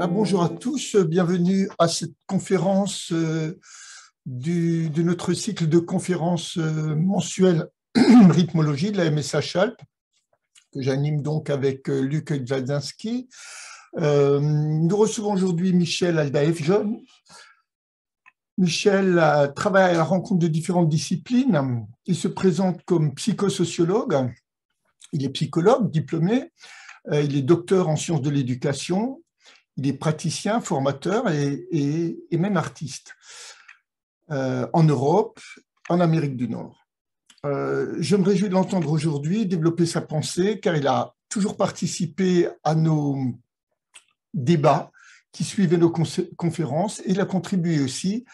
Ah, bonjour à tous, bienvenue à cette conférence euh, de notre cycle de conférences euh, mensuelles rythmologie de la MSH Alpes, que j'anime donc avec euh, Luc Jadzinski. nous recevons aujourd'hui Michel Aldaef Michel travaille à la rencontre de différentes disciplines. Il se présente comme psychosociologue. Il est psychologue diplômé. Il est docteur en sciences de l'éducation, il est praticien, formateur et, même artiste euh, en Europe, en Amérique du Nord. Euh, je me réjouis de l'entendre aujourd'hui développer sa pensée car il a toujours participé à nos débats qui suivaient nos conférences et il a contribué aussi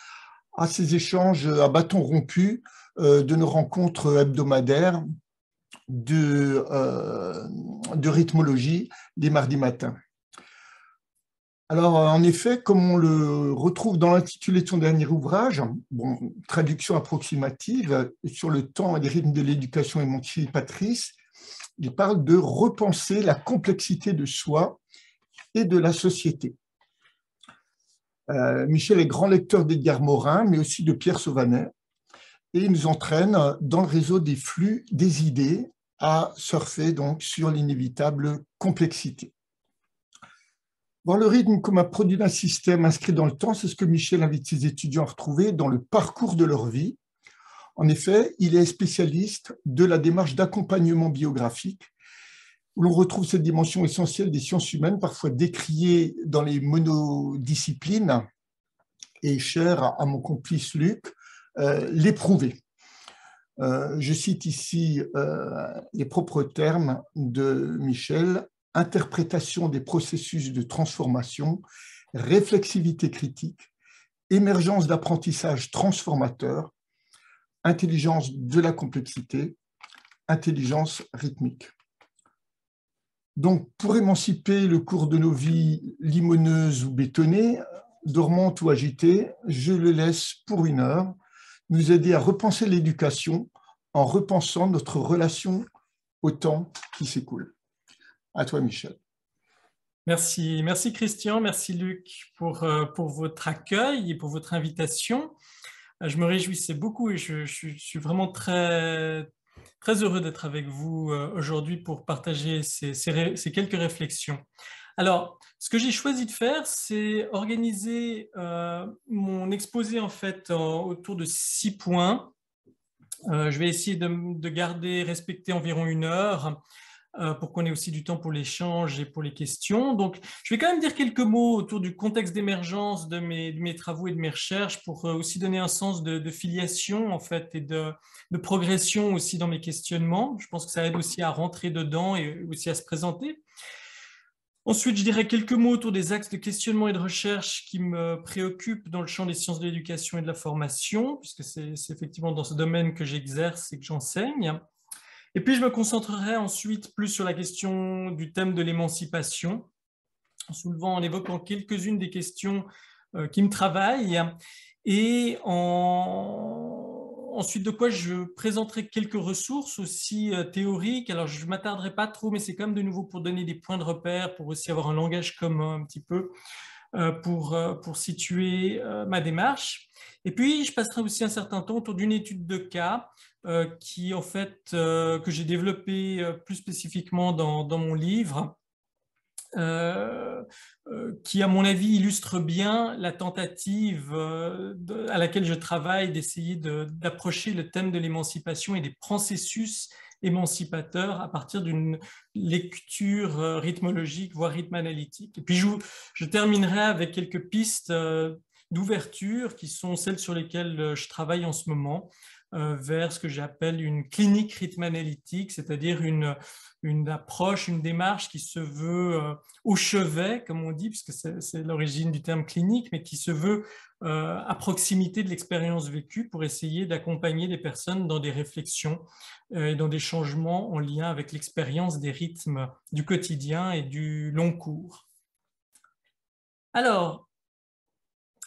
à ces échanges à bâton rompu euh, de nos rencontres hebdomadaires de, de rythmologie des mardis matins. Alors, euh, en effet, comme on le retrouve dans l'intitulé de son dernier ouvrage, bon, traduction approximative sur le temps et les rythmes de l'éducation patrice, il parle de repenser la complexité de soi et de la société. Euh, Michel est grand lecteur d'Edgar Morin, mais aussi de Pierre Sauvanet, et il nous entraîne dans le réseau des flux des idées à surfer donc sur l'inévitable complexité. Voir le rythme comme un produit d'un système inscrit dans le temps, c'est ce que Michel invite ses étudiants à retrouver dans le parcours de leur vie. En effet, il est spécialiste de la démarche d'accompagnement biographique, où l'on retrouve cette dimension essentielle des sciences humaines, parfois décriée dans les monodisciplines, et chère à mon complice Luc, euh, l'éprouver. Euh, je cite ici euh, les propres termes de Michel interprétation des processus de transformation, réflexivité critique, émergence d'apprentissage transformateur, intelligence de la complexité, intelligence rythmique. Donc, pour émanciper le cours de nos vies limoneuses ou bétonnées, dormantes ou agitées, je le laisse pour une heure nous aider à repenser l'éducation en repensant notre relation au temps qui s'écoule. À toi, Michel. Merci, merci Christian, merci Luc pour, euh, pour votre accueil et pour votre invitation. Euh, je me réjouissais beaucoup et je, suis vraiment très, très heureux d'être avec vous euh, aujourd'hui pour partager ces, ces, quelques réflexions. Alors, ce que j'ai choisi de faire, c'est organiser mon exposé en fait autour de six points. je vais essayer de, de, garder, respecter environ une heure. Euh, pour qu'on ait aussi du temps pour l'échange et pour les questions. Donc, je vais quand même dire quelques mots autour du contexte d'émergence de mes, travaux et de mes recherches pour euh, aussi donner un sens de, filiation, en fait, et de, de, progression aussi dans mes questionnements. Je pense que ça aide aussi à rentrer dedans et aussi à se présenter. Ensuite, je dirais quelques mots autour des axes de questionnement et de recherche qui me préoccupent dans le champ des sciences de l'éducation et de la formation, puisque c'est effectivement dans ce domaine que j'exerce et que j'enseigne. Et puis, je me concentrerai ensuite plus sur la question du thème de l'émancipation, en en évoquant quelques-unes des questions euh, qui me travaillent, et ensuite de quoi je présenterai quelques ressources aussi euh, théoriques. Alors, je ne m'attarderai pas trop, mais c'est quand même de nouveau pour donner des points de repère, pour aussi avoir un langage commun un petit peu, euh, pour situer ma démarche. Et puis, je passerai aussi un certain temps autour d'une étude de cas euh, qui, en fait, euh, que j'ai développée euh, plus spécifiquement dans, mon livre, qui, à mon avis, illustre bien la tentative à laquelle je travaille d'essayer d'approcher le thème de l'émancipation et des processus émancipateurs à partir d'une lecture rythmologique, voire rythme analytique. Et puis je terminerai avec quelques pistes d'ouverture qui sont celles sur lesquelles euh, je travaille en ce moment euh, vers ce que j'appelle une clinique rythme analytique, c'est-à-dire une, approche, une démarche qui se veut euh, au chevet, comme on dit, puisque c'est l'origine du terme clinique, mais qui se veut à proximité de l'expérience vécue pour essayer d'accompagner les personnes dans des réflexions et dans des changements en lien avec l'expérience des rythmes du quotidien et du long cours. Alors,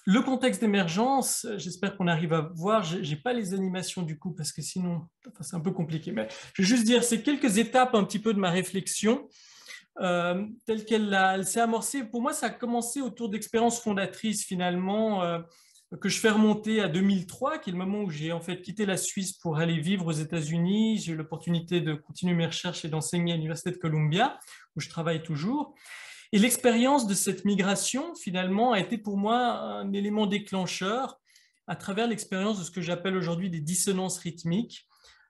le contexte d'émergence, euh, j'espère qu'on arrive à voir. Je n'ai pas les animations du coup parce que sinon, c'est un peu compliqué. Mais je vais juste dire, ces quelques étapes un petit peu de ma réflexion euh, telle qu'elle s'est amorcée. Pour moi, ça a commencé autour d'expériences fondatrices finalement euh, que je fais remonter à 2003, qui est le moment où j'ai en fait quitté la Suisse pour aller vivre aux États-Unis. J'ai eu l'opportunité de continuer mes recherches et d'enseigner à l'Université de Columbia, où je travaille toujours. Et l'expérience de cette migration, finalement, a été pour moi un élément déclencheur à travers l'expérience de ce que j'appelle aujourd'hui des dissonances rythmiques,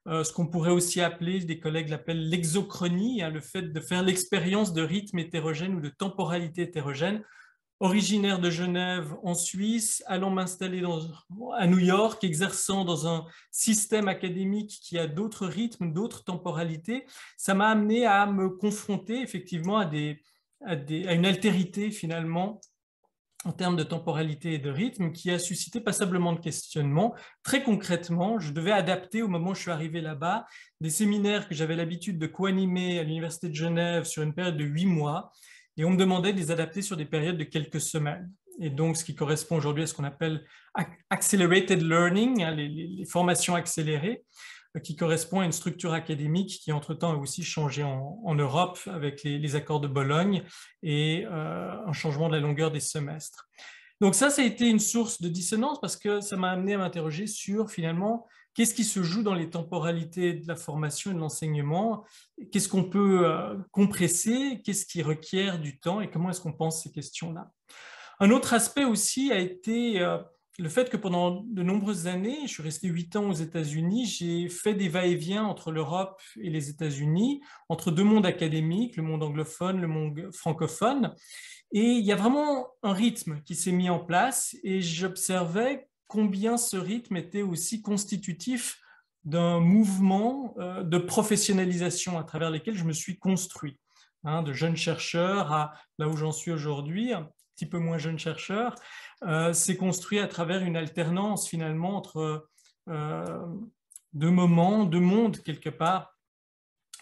euh, ce qu'on pourrait aussi appeler, des collègues l'appellent l'exochronie, hein, le fait de faire l'expérience de rythme hétérogène ou de temporalité hétérogène. Originaire de Genève en Suisse, allant m'installer à New York, exerçant dans un système académique qui a d'autres rythmes, d'autres temporalités, ça m'a amené à me confronter effectivement à des, à, une altérité finalement en termes de temporalité et de rythme qui a suscité passablement de questionnements. Très concrètement, je devais adapter au moment où je suis arrivé là-bas des séminaires que j'avais l'habitude de co-animer à l'Université de Genève sur une période de huit mois et on me demandait de les adapter sur des périodes de quelques semaines. Et donc, ce qui correspond aujourd'hui à ce qu'on appelle accelerated learning, hein, les, formations accélérées qui correspond à une structure académique qui, entre-temps, a aussi changé en, Europe avec les, accords de Bologne et euh, un changement de la longueur des semestres. Donc ça, ça a été une source de dissonance parce que ça m'a amené à m'interroger sur, finalement, qu'est-ce qui se joue dans les temporalités de la formation et de l'enseignement, qu'est-ce qu'on peut euh, compresser, qu'est-ce qui requiert du temps et comment est-ce qu'on pense ces questions-là. Un autre aspect aussi a été... Euh, le fait que pendant de nombreuses années, je suis resté huit ans aux États-Unis, j'ai fait des va-et-vient entre l'Europe et les États-Unis, entre deux mondes académiques, le monde anglophone, le monde francophone. Et il y a vraiment un rythme qui s'est mis en place et j'observais combien ce rythme était aussi constitutif d'un mouvement euh, de professionnalisation à travers lesquels je me suis construit, hein, de jeune chercheur à là où j'en suis aujourd'hui petit peu moins jeune chercheur, euh, s'est construit à travers une alternance finalement entre euh, deux moments, deux mondes quelque part.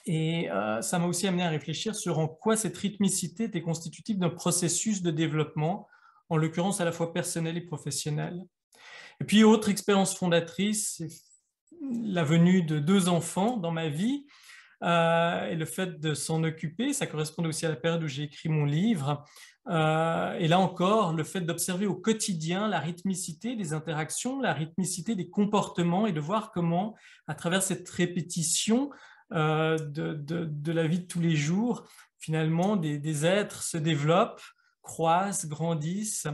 Et euh, ça m'a aussi amené à réfléchir sur en quoi cette rythmicité était constitutive d'un processus de développement, en l'occurrence à la fois personnel et professionnel. Et puis, autre expérience fondatrice, la venue de deux enfants dans ma vie, euh, et le fait de s'en occuper, ça correspond aussi à la période où j'ai écrit mon livre. Euh, et là encore, le fait d'observer au quotidien la rythmicité des interactions, la rythmicité des comportements et de voir comment, à travers cette répétition euh, de, la vie de tous les jours, finalement, des, des êtres se développent, croissent, grandissent.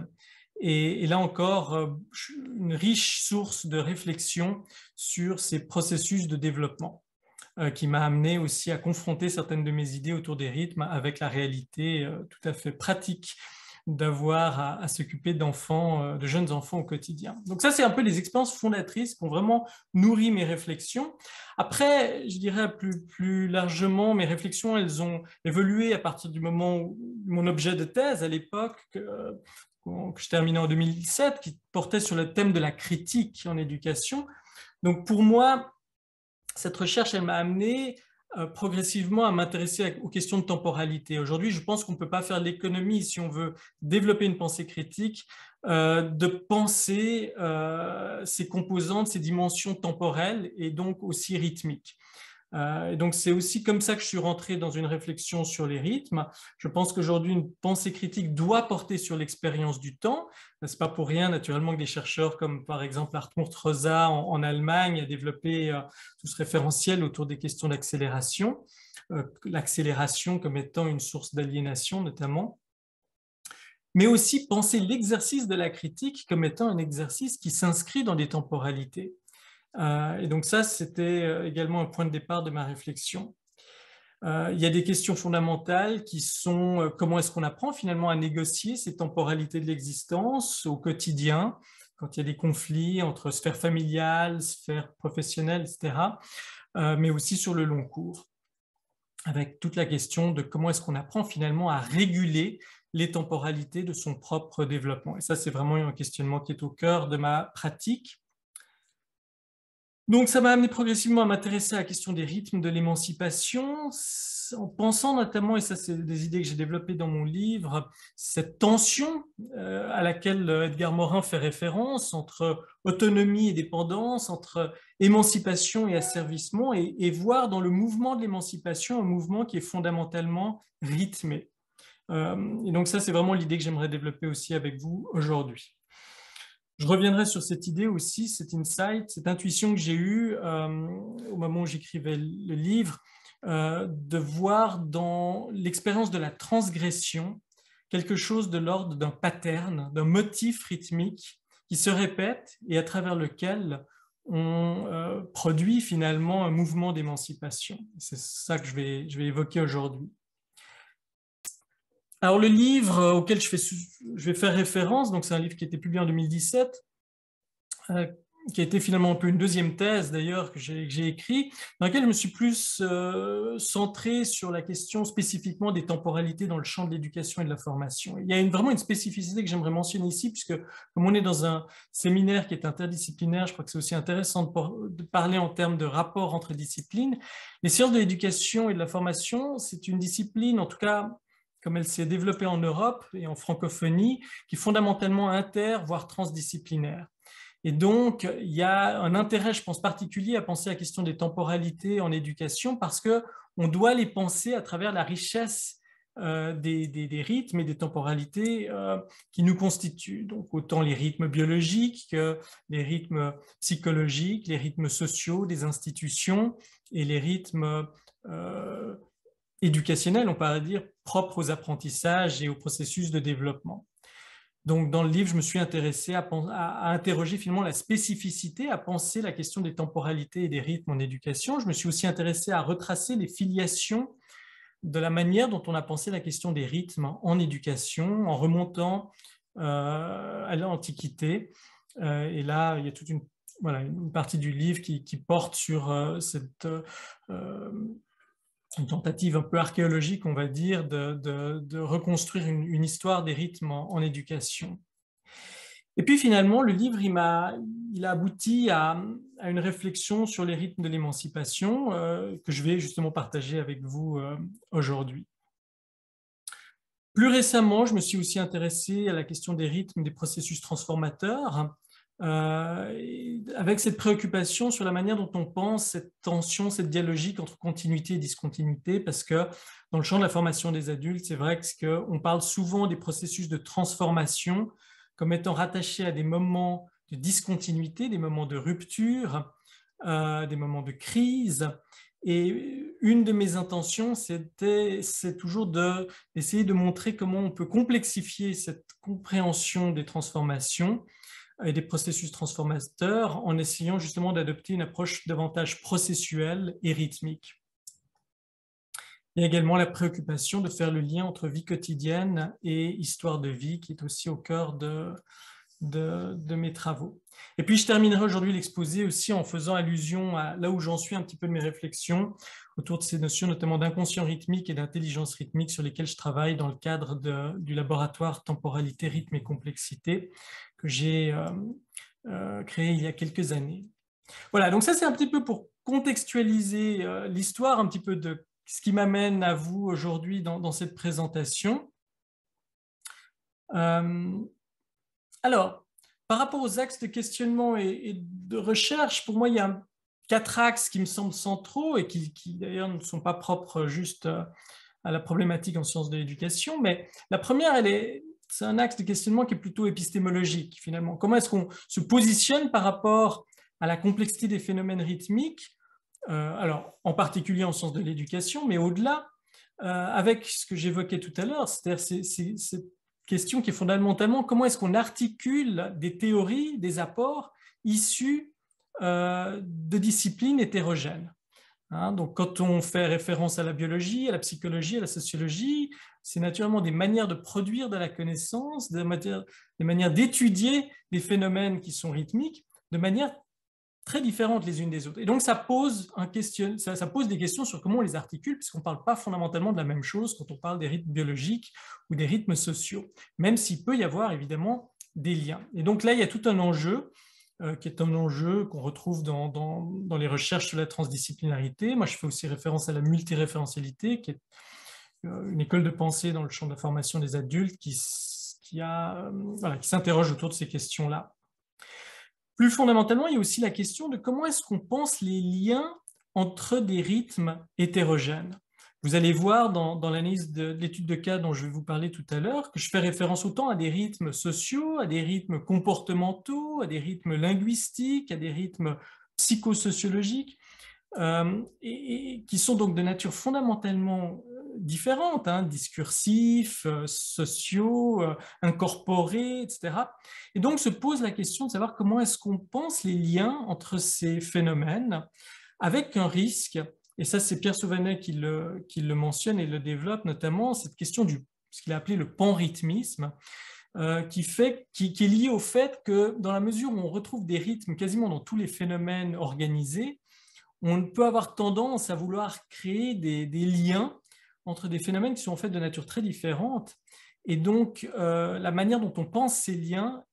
Et, là encore, une riche source de réflexion sur ces processus de développement. Euh, qui m'a amené aussi à confronter certaines de mes idées autour des rythmes avec la réalité euh, tout à fait pratique d'avoir à, s'occuper d'enfants, euh, de jeunes enfants au quotidien. Donc ça, c'est un peu les expériences fondatrices qui ont vraiment nourri mes réflexions. Après, je dirais plus, plus largement, mes réflexions, elles ont évolué à partir du moment où mon objet de thèse à l'époque, que je terminais en 2017, qui portait sur le thème de la critique en éducation. Donc pour moi, cette recherche, elle m'a amené euh, progressivement à m'intéresser aux questions de temporalité. Aujourd'hui, je pense qu'on ne peut pas faire l'économie, si on veut développer une pensée critique, euh, de penser ces euh, composantes, ces dimensions temporelles et donc aussi rythmiques. Euh, et donc c'est aussi comme ça que je suis rentré dans une réflexion sur les rythmes. Je pense qu'aujourd'hui une pensée critique doit porter sur l'expérience du temps. C'est pas pour rien naturellement que des chercheurs comme par exemple Hartmut Rosa en, en, Allemagne a développé euh, tout ce référentiel autour des questions d'accélération, euh, l'accélération comme étant une source d'aliénation notamment mais aussi penser l'exercice de la critique comme étant un exercice qui s'inscrit dans des temporalités. Euh, et donc ça, c'était euh, également un point de départ de ma réflexion. Euh, il y a des questions fondamentales qui sont comment est-ce qu'on apprend finalement à négocier ces temporalités de l'existence au quotidien quand il y a des conflits entre sphère familiale, sphère professionnelle, etc., mais aussi sur le long cours, avec toute la question de comment est-ce qu'on apprend finalement à réguler les temporalités de son propre développement. Et ça, c'est vraiment un questionnement qui est au cœur de ma pratique. Donc ça m'a amené progressivement à m'intéresser à la question des rythmes de l'émancipation, en pensant notamment, et ça c'est des idées que j'ai développées dans mon livre, cette tension euh, à laquelle euh, Edgar Morin fait référence entre autonomie et dépendance, entre émancipation et asservissement, et, voir dans le mouvement de l'émancipation un mouvement qui est fondamentalement rythmé. Euh, et donc ça c'est vraiment l'idée que j'aimerais développer aussi avec vous aujourd'hui. Je reviendrai sur cette idée aussi, cet insight, cette intuition que j'ai eue euh, au moment où j'écrivais le livre, euh, de voir dans l'expérience de la transgression quelque chose de l'ordre d'un pattern, d'un motif rythmique qui se répète et à travers lequel on euh, produit finalement un mouvement d'émancipation. C'est ça que je vais, je vais évoquer aujourd'hui. Alors le livre euh, auquel je, je vais faire référence, donc c'est un livre qui a été publié en 2017, euh, qui a été finalement un peu une deuxième thèse d'ailleurs que j'ai écrit, dans laquelle je me suis plus euh, centré sur la question spécifiquement des temporalités dans le champ de l'éducation et de la formation. Il y a une, vraiment une spécificité que j'aimerais mentionner ici, puisque comme on est dans un séminaire qui est interdisciplinaire, je crois que c'est aussi intéressant de, parler en termes de rapport entre disciplines. Les sciences de l'éducation et de la formation, c'est une discipline, en tout cas comme elle s'est développée en Europe et en francophonie, qui est fondamentalement inter, voire transdisciplinaire. Et donc, il y a un intérêt, je pense, particulier à penser à la question des temporalités en éducation parce qu'on doit les penser à travers la richesse euh, des, des, rythmes et des temporalités euh, qui nous constituent. Donc, autant les rythmes biologiques que les rythmes psychologiques, les rythmes sociaux des institutions et les rythmes euh, éducationnelles, on pourrait dire, propre aux apprentissages et au processus de développement. Donc, dans le livre, je me suis intéressé à, à, interroger finalement la spécificité, à penser la question des temporalités et des rythmes en éducation. Je me suis aussi intéressé à retracer les filiations de la manière dont on a pensé la question des rythmes en éducation, en remontant euh, à l'Antiquité. Euh, et là, il y a toute une, une partie du livre qui, porte sur euh, cette une tentative un peu archéologique, on va dire, de, reconstruire une, histoire des rythmes en, éducation. Et puis finalement, le livre, il, a, il abouti à, une réflexion sur les rythmes de l'émancipation euh, que je vais justement partager avec vous euh, aujourd'hui. Plus récemment, je me suis aussi intéressé à la question des rythmes des processus transformateurs euh, avec cette préoccupation sur la manière dont on pense cette tension, cette dialogique entre continuité et discontinuité, parce que dans le champ de la formation des adultes, c'est vrai qu'on parle souvent des processus de transformation comme étant rattachés à des moments de discontinuité, des moments de rupture, euh, des moments de crise. Et une de mes intentions, c'était, c'est toujours d'essayer de montrer comment on peut complexifier cette compréhension des transformations et des processus transformateurs en essayant justement d'adopter une approche davantage processuelle et rythmique. Il y a également la préoccupation de faire le lien entre vie quotidienne et histoire de vie qui est aussi au cœur de, mes travaux. Et puis je terminerai aujourd'hui l'exposé aussi en faisant allusion à là où j'en suis un petit peu de mes réflexions autour de ces notions notamment d'inconscient rythmique et d'intelligence rythmique sur lesquelles je travaille dans le cadre du laboratoire temporalité, rythme et complexité que j'ai euh, euh, créé il y a quelques années. Voilà, donc ça c'est un petit peu pour contextualiser euh, l'histoire, un petit peu de ce qui m'amène à vous aujourd'hui dans, cette présentation. alors, par rapport aux axes de questionnement et, et de recherche, pour moi il y a un quatre axes qui me semblent centraux et qui, d'ailleurs ne sont pas propres euh, juste euh, à la problématique en sciences de l'éducation. Mais la première, elle est, c'est un axe de questionnement qui est plutôt épistémologique finalement. Comment est-ce qu'on se positionne par rapport à la complexité des phénomènes rythmiques, euh, alors en particulier en sciences de l'éducation, mais au-delà, avec ce que j'évoquais tout à l'heure, c'est-à-dire cette question qui est fondamentalement comment est-ce qu'on articule des théories, des apports issus euh, de disciplines hétérogènes. Hein, donc, quand on fait référence à la biologie, à la psychologie, à la sociologie, c'est naturellement des manières de produire de la connaissance, des, manières d'étudier des phénomènes qui sont rythmiques de manière très différente les unes des autres. Et donc, ça pose, ça pose des questions sur comment on les articule, puisqu'on ne parle pas fondamentalement de la même chose quand on parle des rythmes biologiques ou des rythmes sociaux, même s'il peut y avoir évidemment des liens. Et donc là, il y a tout un enjeu euh, qui est un enjeu qu'on retrouve dans, les recherches sur la transdisciplinarité. Moi, je fais aussi référence à la multiréférentialité, qui est euh, une école de pensée dans le champ de la formation des adultes qui, euh, qui s'interroge autour de ces questions-là. Plus fondamentalement, il y a aussi la question de comment est-ce qu'on pense les liens entre des rythmes hétérogènes. Vous allez voir dans, l'analyse de, l'étude de cas dont je vais vous parler tout à l'heure que je fais référence autant à des rythmes sociaux, à des rythmes comportementaux, à des rythmes linguistiques, à des rythmes psychosociologiques, euh, et, qui sont donc de nature fondamentalement euh, différente, hein, discursifs, euh, sociaux, incorporés, etc. Et donc se pose la question de savoir comment est-ce qu'on pense les liens entre ces phénomènes avec un risque et ça, c'est Pierre Souvenet qui le, mentionne et le développe, notamment cette question du ce qu'il a appelé le panrythmisme, euh, qui, fait, qui, qui, est lié au fait que dans la mesure où on retrouve des rythmes quasiment dans tous les phénomènes organisés, on peut avoir tendance à vouloir créer des, liens entre des phénomènes qui sont en fait de nature très différente. Et donc, euh, la manière dont on pense ces liens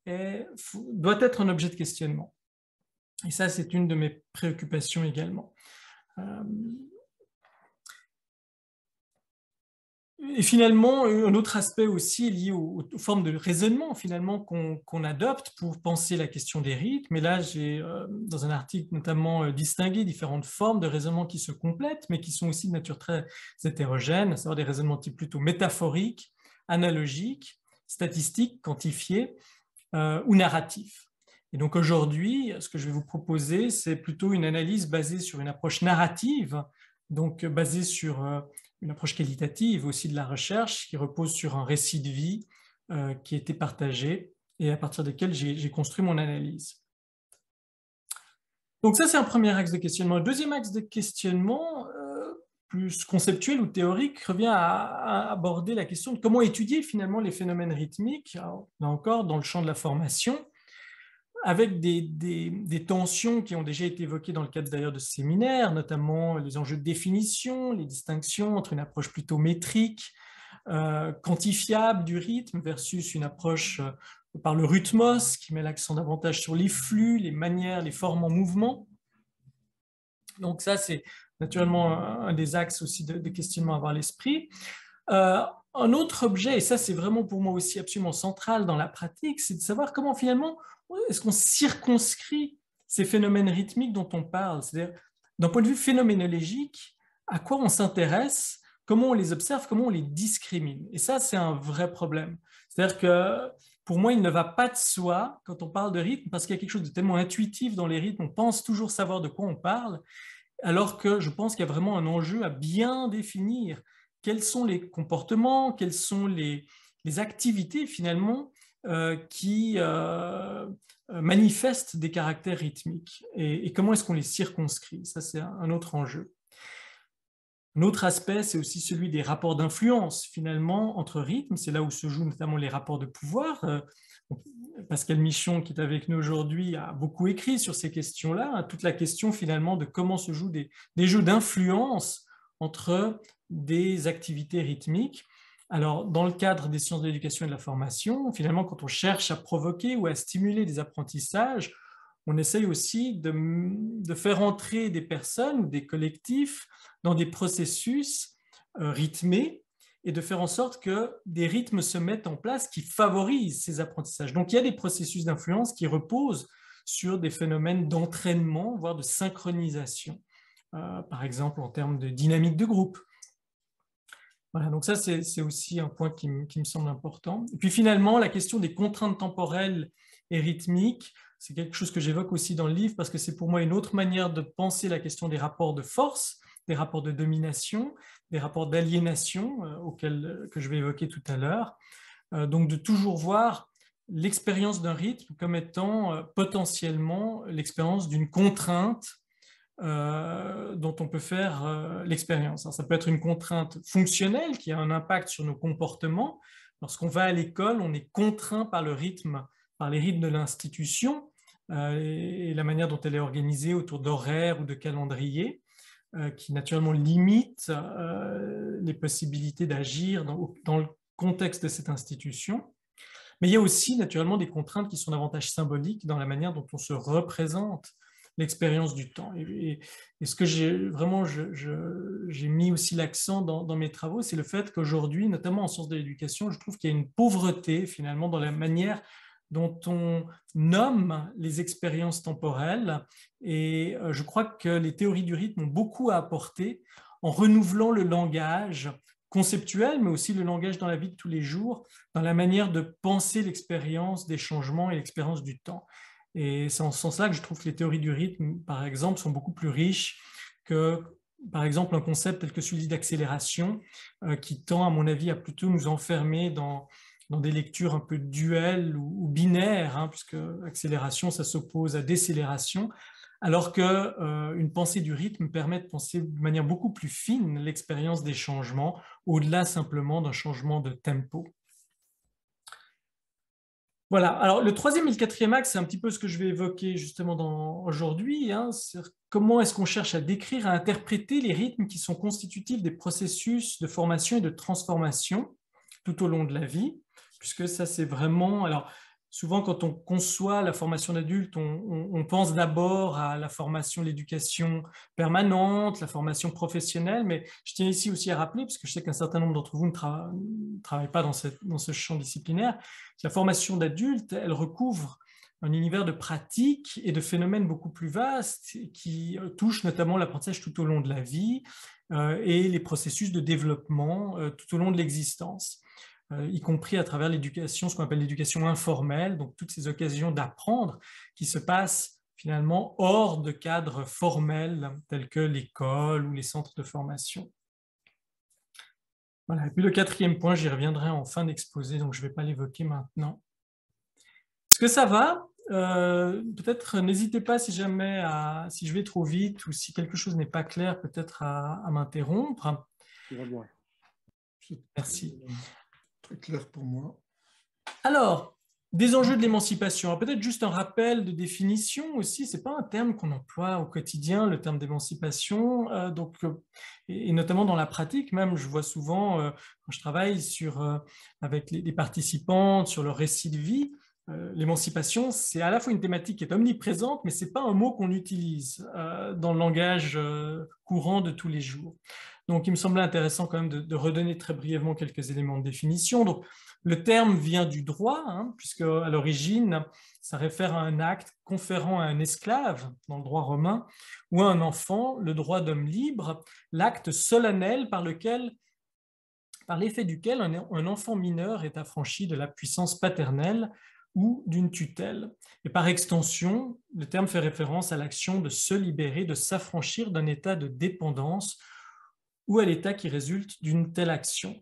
doit être un objet de questionnement. Et ça, c'est une de mes préoccupations également. Euh, et finalement, un autre aspect aussi lié aux, formes de raisonnement finalement qu'on adopte pour penser la question des rites. Mais là, j'ai euh, dans un article notamment euh, distingué différentes formes de raisonnement qui se complètent, mais qui sont aussi de nature très hétérogène, à savoir des raisonnements plutôt métaphoriques, analogiques, statistiques, quantifiés ou narratifs. Et donc aujourd'hui, ce que je vais vous proposer, c'est plutôt une analyse basée sur une approche narrative, donc basée sur euh, une approche qualitative aussi de la recherche qui repose sur un récit de vie euh, qui a été partagé et à partir desquels j'ai construit mon analyse. Donc ça, c'est un premier axe de questionnement. Le deuxième axe de questionnement, euh, plus conceptuel ou théorique, revient à, aborder la question de comment étudier finalement les phénomènes rythmiques, là encore dans le champ de la formation, avec des, tensions qui ont déjà été évoquées dans le cadre d'ailleurs de ce séminaire, notamment les enjeux de définition, les distinctions entre une approche plutôt métrique, euh, quantifiable du rythme versus une approche euh, par le rythmos, qui met l'accent davantage sur les flux, les manières, les formes en mouvement. Donc ça, c'est naturellement un, des axes aussi de, questionnement à avoir à l'esprit. Euh, un autre objet, et ça c'est vraiment pour moi aussi absolument central dans la pratique, c'est de savoir comment finalement est-ce qu'on circonscrit ces phénomènes rythmiques dont on parle C'est-à-dire, d'un point de vue phénoménologique, à quoi on s'intéresse Comment on les observe Comment on les discrimine Et ça, c'est un vrai problème. C'est-à-dire que pour moi, il ne va pas de soi quand on parle de rythme, parce qu'il y a quelque chose de tellement intuitif dans les rythmes, on pense toujours savoir de quoi on parle, alors que je pense qu'il y a vraiment un enjeu à bien définir quels sont les comportements, quelles sont les, les activités finalement euh, qui euh, euh, manifestent des caractères rythmiques et, comment est-ce qu'on les circonscrit. Ça, c'est un autre enjeu. Un autre aspect, c'est aussi celui des rapports d'influence, finalement, entre rythmes. C'est là où se jouent notamment les rapports de pouvoir. Pascal Michon, qui est avec nous aujourd'hui, a beaucoup écrit sur ces questions-là. Hein, toute la question, finalement, de comment se jouent des jeux d'influence entre des activités rythmiques. Alors, dans le cadre des sciences de l'éducation et de la formation, finalement, quand on cherche à provoquer ou à stimuler des apprentissages, on essaye aussi de, faire entrer des personnes des collectifs dans des processus euh, rythmés et de faire en sorte que des rythmes se mettent en place qui favorisent ces apprentissages. Donc, il y a des processus d'influence qui reposent sur des phénomènes d'entraînement, voire de synchronisation. Euh, par exemple, en termes de dynamique de groupe, voilà, donc ça, c'est aussi un point qui, me semble important. Et puis finalement, la question des contraintes temporelles et rythmiques, c'est quelque chose que j'évoque aussi dans le livre parce que c'est pour moi une autre manière de penser la question des rapports de force, des rapports de domination, des rapports d'aliénation euh, auxquels euh, que je vais évoquer tout à l'heure. Euh, donc de toujours voir l'expérience d'un rythme comme étant potentiellement l'expérience d'une contrainte euh, dont on peut faire euh, l'expérience. Ça peut être une contrainte fonctionnelle qui a un impact sur nos comportements. Lorsqu'on va à l'école, on est contraint par le rythme, par les rythmes de l'institution euh, et, la manière dont elle est organisée autour d'horaires ou de calendriers, qui naturellement limite les possibilités d'agir dans, le contexte de cette institution. Mais il y a aussi naturellement des contraintes qui sont davantage symboliques dans la manière dont on se représente l'expérience du temps. Et, ce que j'ai vraiment, j'ai mis aussi l'accent dans, dans, mes travaux, c'est le fait qu'aujourd'hui, notamment en sciences de l'éducation, je trouve qu'il y a une pauvreté finalement dans la manière dont on nomme les expériences temporelles. Et euh, je crois que les théories du rythme ont beaucoup à apporter en renouvelant le langage conceptuel, mais aussi le langage dans la vie de tous les jours, dans la manière de penser l'expérience des changements et l'expérience du temps. Et c'est en ce sens-là que je trouve que les théories du rythme, par exemple, sont beaucoup plus riches que, par exemple, un concept tel que celui d'accélération, euh, qui tend, à mon avis, à plutôt nous enfermer dans, des lectures un peu duelles ou, binaires, hein, puisque accélération, ça s'oppose à décélération, alors qu'une euh, pensée du rythme permet de penser de manière beaucoup plus fine l'expérience des changements, au-delà simplement d'un changement de tempo. Voilà, alors le troisième et le quatrième axe, c'est un petit peu ce que je vais évoquer justement aujourd'hui. Hein, comment est-ce qu'on cherche à décrire, à interpréter les rythmes qui sont constitutifs des processus de formation et de transformation tout au long de la vie, puisque ça c'est vraiment... Alors, souvent quand on conçoit la formation d'adulte, on, pense d'abord à la formation, l'éducation permanente, la formation professionnelle, mais je tiens ici aussi à rappeler, parce que je sais qu'un certain nombre d'entre vous ne, travaillent pas dans, ce champ disciplinaire, que la formation d'adulte, elle recouvre un univers de pratiques et de phénomènes beaucoup plus vastes qui euh, touchent notamment l'apprentissage tout au long de la vie euh, et les processus de développement euh, tout au long de l'existence. Euh, y compris à travers l'éducation, ce qu'on appelle l'éducation informelle, donc toutes ces occasions d'apprendre qui se passent finalement hors de cadres formels tels que l'école ou les centres de formation. Voilà. Et puis le quatrième point, j'y reviendrai en fin d'exposé, donc je ne vais pas l'évoquer maintenant. Est-ce que ça va euh, Peut-être n'hésitez pas si jamais si je vais trop vite ou si quelque chose n'est pas clair, peut-être à, à m'interrompre. Merci clair pour moi. Alors, des enjeux de l'émancipation. Peut-être juste un rappel de définition aussi. Ce n'est pas un terme qu'on emploie au quotidien, le terme d'émancipation. Euh, euh, et, notamment dans la pratique, même, je vois souvent euh, quand je travaille avec les, les, participantes sur leur récit de vie. L'émancipation, c'est à la fois une thématique qui est omniprésente, mais ce n'est pas un mot qu'on utilise dans le langage courant de tous les jours. Donc, il me semblait intéressant quand même de, redonner très brièvement quelques éléments de définition. Donc, le terme vient du droit, hein, puisque à l'origine, ça réfère à un acte conférant à un esclave, dans le droit romain, ou à un enfant, le droit d'homme libre, l'acte solennel par lequel par l'effet duquel un enfant mineur est affranchi de la puissance paternelle ou d'une tutelle. Et par extension, le terme fait référence à l'action de se libérer, de s'affranchir d'un état de dépendance ou à l'état qui résulte d'une telle action.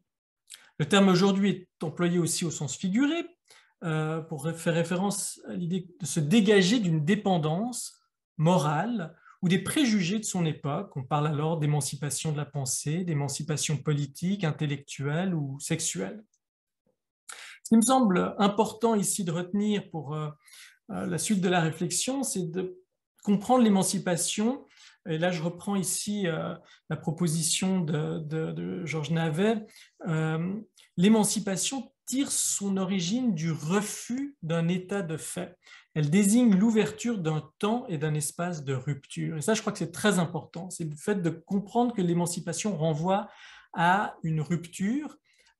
Le terme aujourd'hui est employé aussi au sens figuré euh, pour faire référence à l'idée de se dégager d'une dépendance morale ou des préjugés de son époque. On parle alors d'émancipation de la pensée, d'émancipation politique, intellectuelle ou sexuelle. Ce qui me semble important ici de retenir pour euh, euh, la suite de la réflexion, c'est de comprendre l'émancipation et là, je reprends ici euh, la proposition de, Georges Navet. Euh, l'émancipation tire son origine du refus d'un état de fait. Elle désigne l'ouverture d'un temps et d'un espace de rupture. Et ça, je crois que c'est très important. C'est le fait de comprendre que l'émancipation renvoie à une rupture,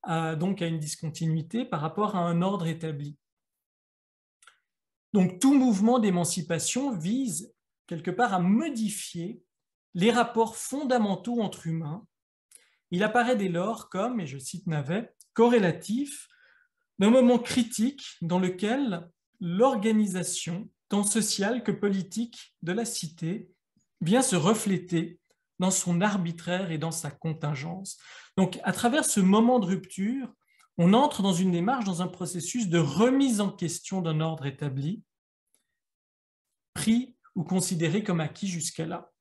donc à une discontinuité par rapport à un ordre établi. Donc tout mouvement d'émancipation vise quelque part, à modifier les rapports fondamentaux entre humains. Il apparaît dès lors comme, et je cite Navet, corrélatif d'un moment critique dans lequel l'organisation, tant sociale que politique, de la cité vient se refléter dans son arbitraire et dans sa contingence. Donc, à travers ce moment de rupture, on entre dans une démarche, dans un processus de remise en question d'un ordre établi, pris ou considéré comme acquis jusqu'à là.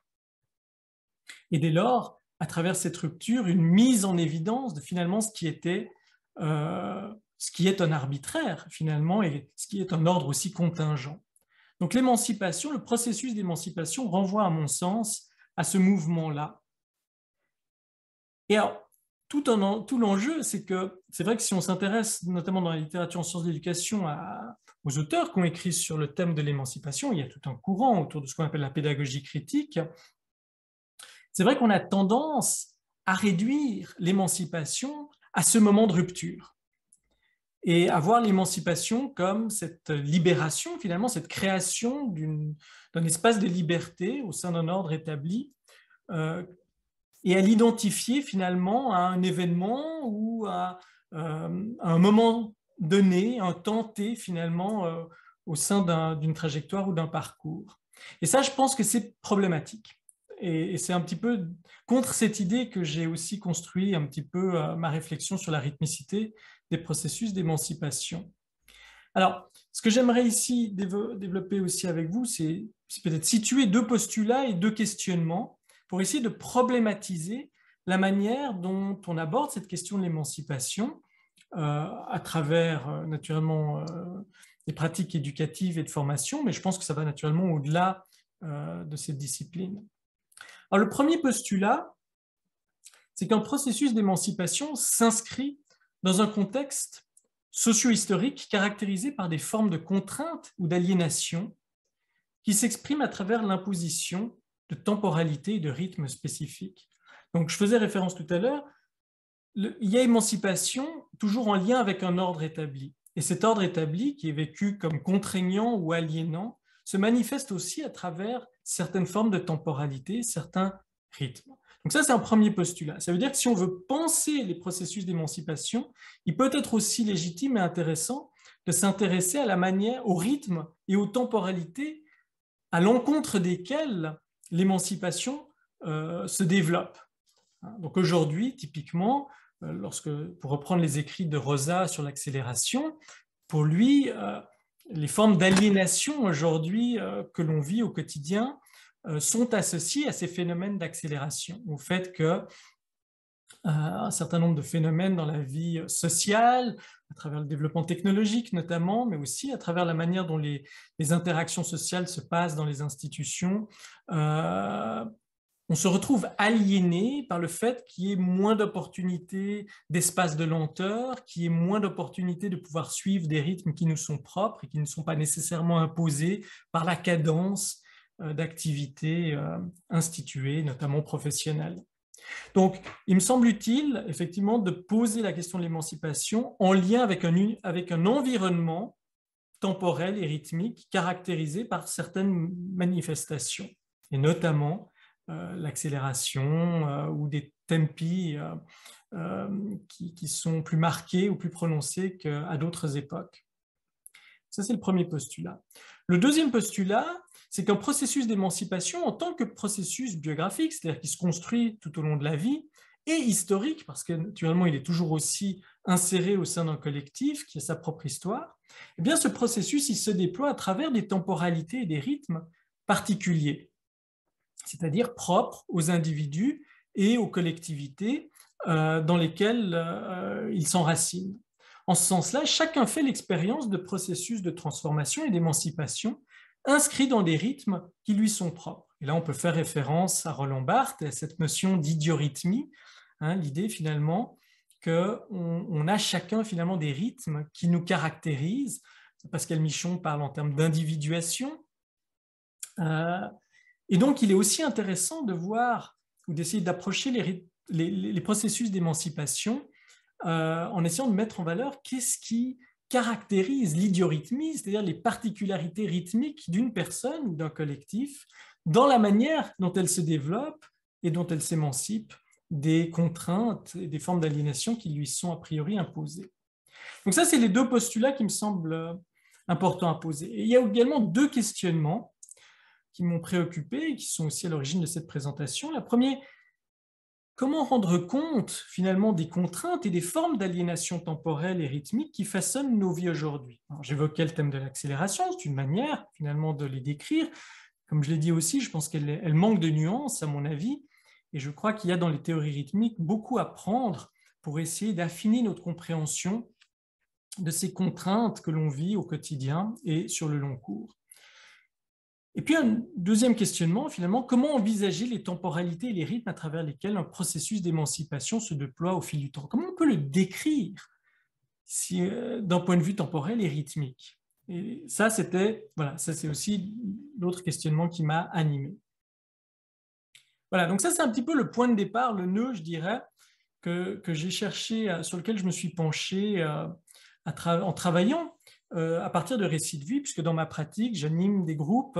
Et dès lors, à travers cette rupture, une mise en évidence de finalement ce qui était, euh, ce qui est un arbitraire finalement et ce qui est un ordre aussi contingent. Donc l'émancipation, le processus d'émancipation renvoie à mon sens à ce mouvement-là. Et alors, tout, tout l'enjeu, c'est que c'est vrai que si on s'intéresse notamment dans la littérature en sciences de l'éducation à, aux auteurs qui ont écrit sur le thème de l'émancipation, il y a tout un courant autour de ce qu'on appelle la pédagogie critique. C'est vrai qu'on a tendance à réduire l'émancipation à ce moment de rupture et à voir l'émancipation comme cette libération, finalement, cette création d'un espace de liberté au sein d'un ordre établi euh, et à l'identifier finalement à un événement ou à euh, un moment donné, un tenté finalement euh, au sein d'une trajectoire ou d'un parcours. Et ça, je pense que c'est problématique. Et, c'est un petit peu contre cette idée que j'ai aussi construit un petit peu euh, ma réflexion sur la rythmicité des processus d'émancipation. Alors, ce que j'aimerais ici développer aussi avec vous, c'est peut-être situer deux postulats et deux questionnements pour essayer de problématiser la manière dont on aborde cette question de l'émancipation euh, à travers euh, naturellement euh, des pratiques éducatives et de formation, mais je pense que ça va naturellement au-delà de cette discipline. Alors le premier postulat, c'est qu'un processus d'émancipation s'inscrit dans un contexte socio-historique caractérisé par des formes de contraintes ou d'aliénation qui s'expriment à travers l'imposition de temporalités et de rythmes spécifiques. Donc, je faisais référence tout à l'heure il y a émancipation toujours en lien avec un ordre établi. Et cet ordre établi, qui est vécu comme contraignant ou aliénant, se manifeste aussi à travers certaines formes de temporalité, certains rythmes. Donc ça, c'est un premier postulat. Ça veut dire que si on veut penser les processus d'émancipation, il peut être aussi légitime et intéressant de s'intéresser à la manière, au rythme et aux temporalités à l'encontre desquelles l'émancipation euh, se développe. Hein, donc aujourd'hui, typiquement, euh, lorsque, pour reprendre les écrits de Rosa sur l'accélération, pour lui, euh, les formes d'aliénation aujourd'hui euh, que l'on vit au quotidien sont associées à ces phénomènes d'accélération, au fait que un certain nombre de phénomènes dans la vie sociale, à travers le développement technologique notamment, mais aussi à travers la manière dont les, les interactions sociales se passent dans les institutions, on se retrouve aliéné par le fait qu'il y ait moins d'opportunités d'espace de lenteur, qu'il y ait moins d'opportunités de pouvoir suivre des rythmes qui nous sont propres et qui ne sont pas nécessairement imposés par la cadence euh, d'activités euh, instituées, notamment professionnelles. Donc, il me semble utile, effectivement, de poser la question de l'émancipation en lien avec un, avec un environnement temporel et rythmique caractérisé par certaines manifestations, et notamment euh, l'accélération euh, ou des tempi euh, qui, sont plus marqués ou plus prononcés qu'à d'autres époques. Ça, c'est le premier postulat. Le deuxième postulat, c'est qu'un processus d'émancipation, en tant que processus biographique, c'est-à-dire qui se construit tout au long de la vie, et historique, parce que naturellement, il est toujours aussi inséré au sein d'un collectif qui a sa propre histoire, eh bien, ce processus, il se déploie à travers des temporalités et des rythmes particuliers c'est-à-dire propre aux individus et aux collectivités euh, dans lesquelles euh, ils s'enracinent. En ce sens-là, chacun fait l'expérience de processus de transformation et d'émancipation inscrits dans des rythmes qui lui sont propres. Et là, on peut faire référence à Roland Barthes et à cette notion d'idiorhythmie, hein, l'idée finalement qu'on on a chacun finalement des rythmes qui nous caractérisent. Pascal Michon parle en termes d'individuation. Euh, et donc, il est aussi intéressant de voir ou d'essayer d'approcher les, processus d'émancipation euh, en essayant de mettre en valeur qu'est-ce qui caractérise l'idiorythmie, c'est-à-dire les particularités rythmiques d'une personne ou d'un collectif dans la manière dont elle se développe et dont elle s'émancipe des contraintes et des formes d'aliénation qui lui sont a priori imposées. Donc ça, c'est les deux postulats qui me semblent euh, importants à poser. Et il y a également deux questionnements qui m'ont préoccupé et qui sont aussi à l'origine de cette présentation. La première, comment rendre compte finalement des contraintes et des formes d'aliénation temporelle et rythmique qui façonnent nos vies aujourd'hui J'évoquais le thème de l'accélération, c'est une manière finalement de les décrire. Comme je l'ai dit aussi, je pense qu'elle manque de nuances à mon avis, et je crois qu'il y a dans les théories rythmiques beaucoup à prendre pour essayer d'affiner notre compréhension de ces contraintes que l'on vit au quotidien et sur le long cours. Et puis un deuxième questionnement, finalement, comment envisager les temporalités et les rythmes à travers lesquels un processus d'émancipation se déploie au fil du temps Comment on peut le décrire euh, d'un point de vue temporel et rythmique Et ça, c'était c'est aussi l'autre questionnement qui m'a animé. Voilà, donc ça c'est un petit peu le point de départ, le nœud, je dirais, que, j'ai cherché, euh, sur lequel je me suis penché euh, en travaillant à partir de récits de vie, puisque dans ma pratique, j'anime des groupes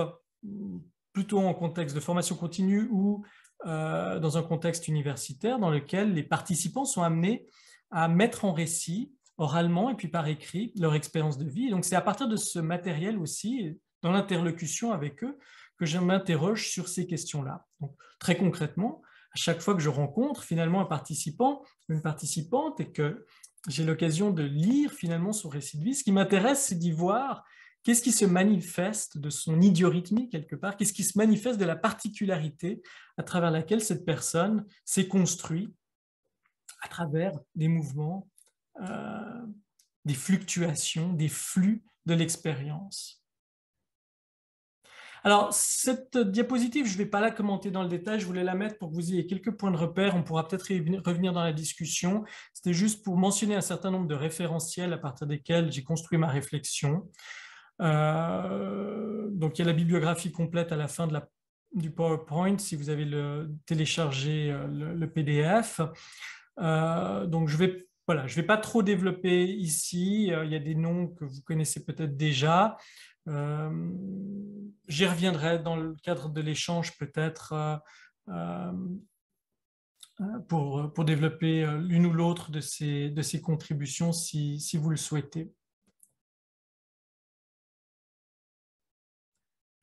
plutôt en contexte de formation continue ou euh, dans un contexte universitaire dans lequel les participants sont amenés à mettre en récit oralement et puis par écrit leur expérience de vie. donc c'est à partir de ce matériel aussi, dans l'interlocution avec eux, que je m'interroge sur ces questions-là. Donc très concrètement, à chaque fois que je rencontre finalement un participant, une participante, et que j'ai l'occasion de lire finalement son récit de vie, ce qui m'intéresse, c'est d'y voir Qu'est-ce qui se manifeste de son idiorhythmie quelque part Qu'est-ce qui se manifeste de la particularité à travers laquelle cette personne s'est construite à travers des mouvements, euh, des fluctuations, des flux de l'expérience alors, cette diapositive, je ne vais pas la commenter dans le détail, je voulais la mettre pour que vous ayez quelques points de repère, on pourra peut-être revenir dans la discussion. C'était juste pour mentionner un certain nombre de référentiels à partir desquels j'ai construit ma réflexion. Euh, donc il y a la bibliographie complète à la fin du PowerPoint si vous avez le, téléchargé euh, le, PDF. Euh, donc je vais voilà, je ne vais pas trop développer ici. Il y a des noms que vous connaissez peut-être déjà. J'y reviendrai dans le cadre de l'échange peut-être pour, pour, développer l'une ou l'autre de ces, de ces contributions si, si, vous le souhaitez.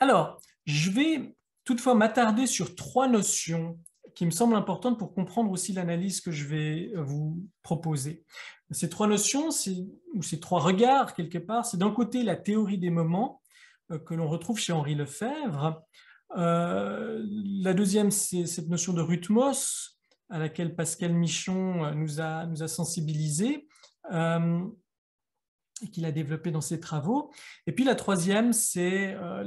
Alors, je vais toutefois m'attarder sur trois notions qui me semblent importantes pour comprendre aussi l'analyse que je vais euh, vous proposer. Ces trois notions, ou ces trois regards quelque part, c'est d'un côté la théorie des moments euh, que l'on retrouve chez Henri Lefebvre. Euh, la deuxième, c'est cette notion de rythmos à laquelle Pascal Michon nous a, sensibilisés qu'il a développé dans ses travaux. Et puis la troisième, c'est euh,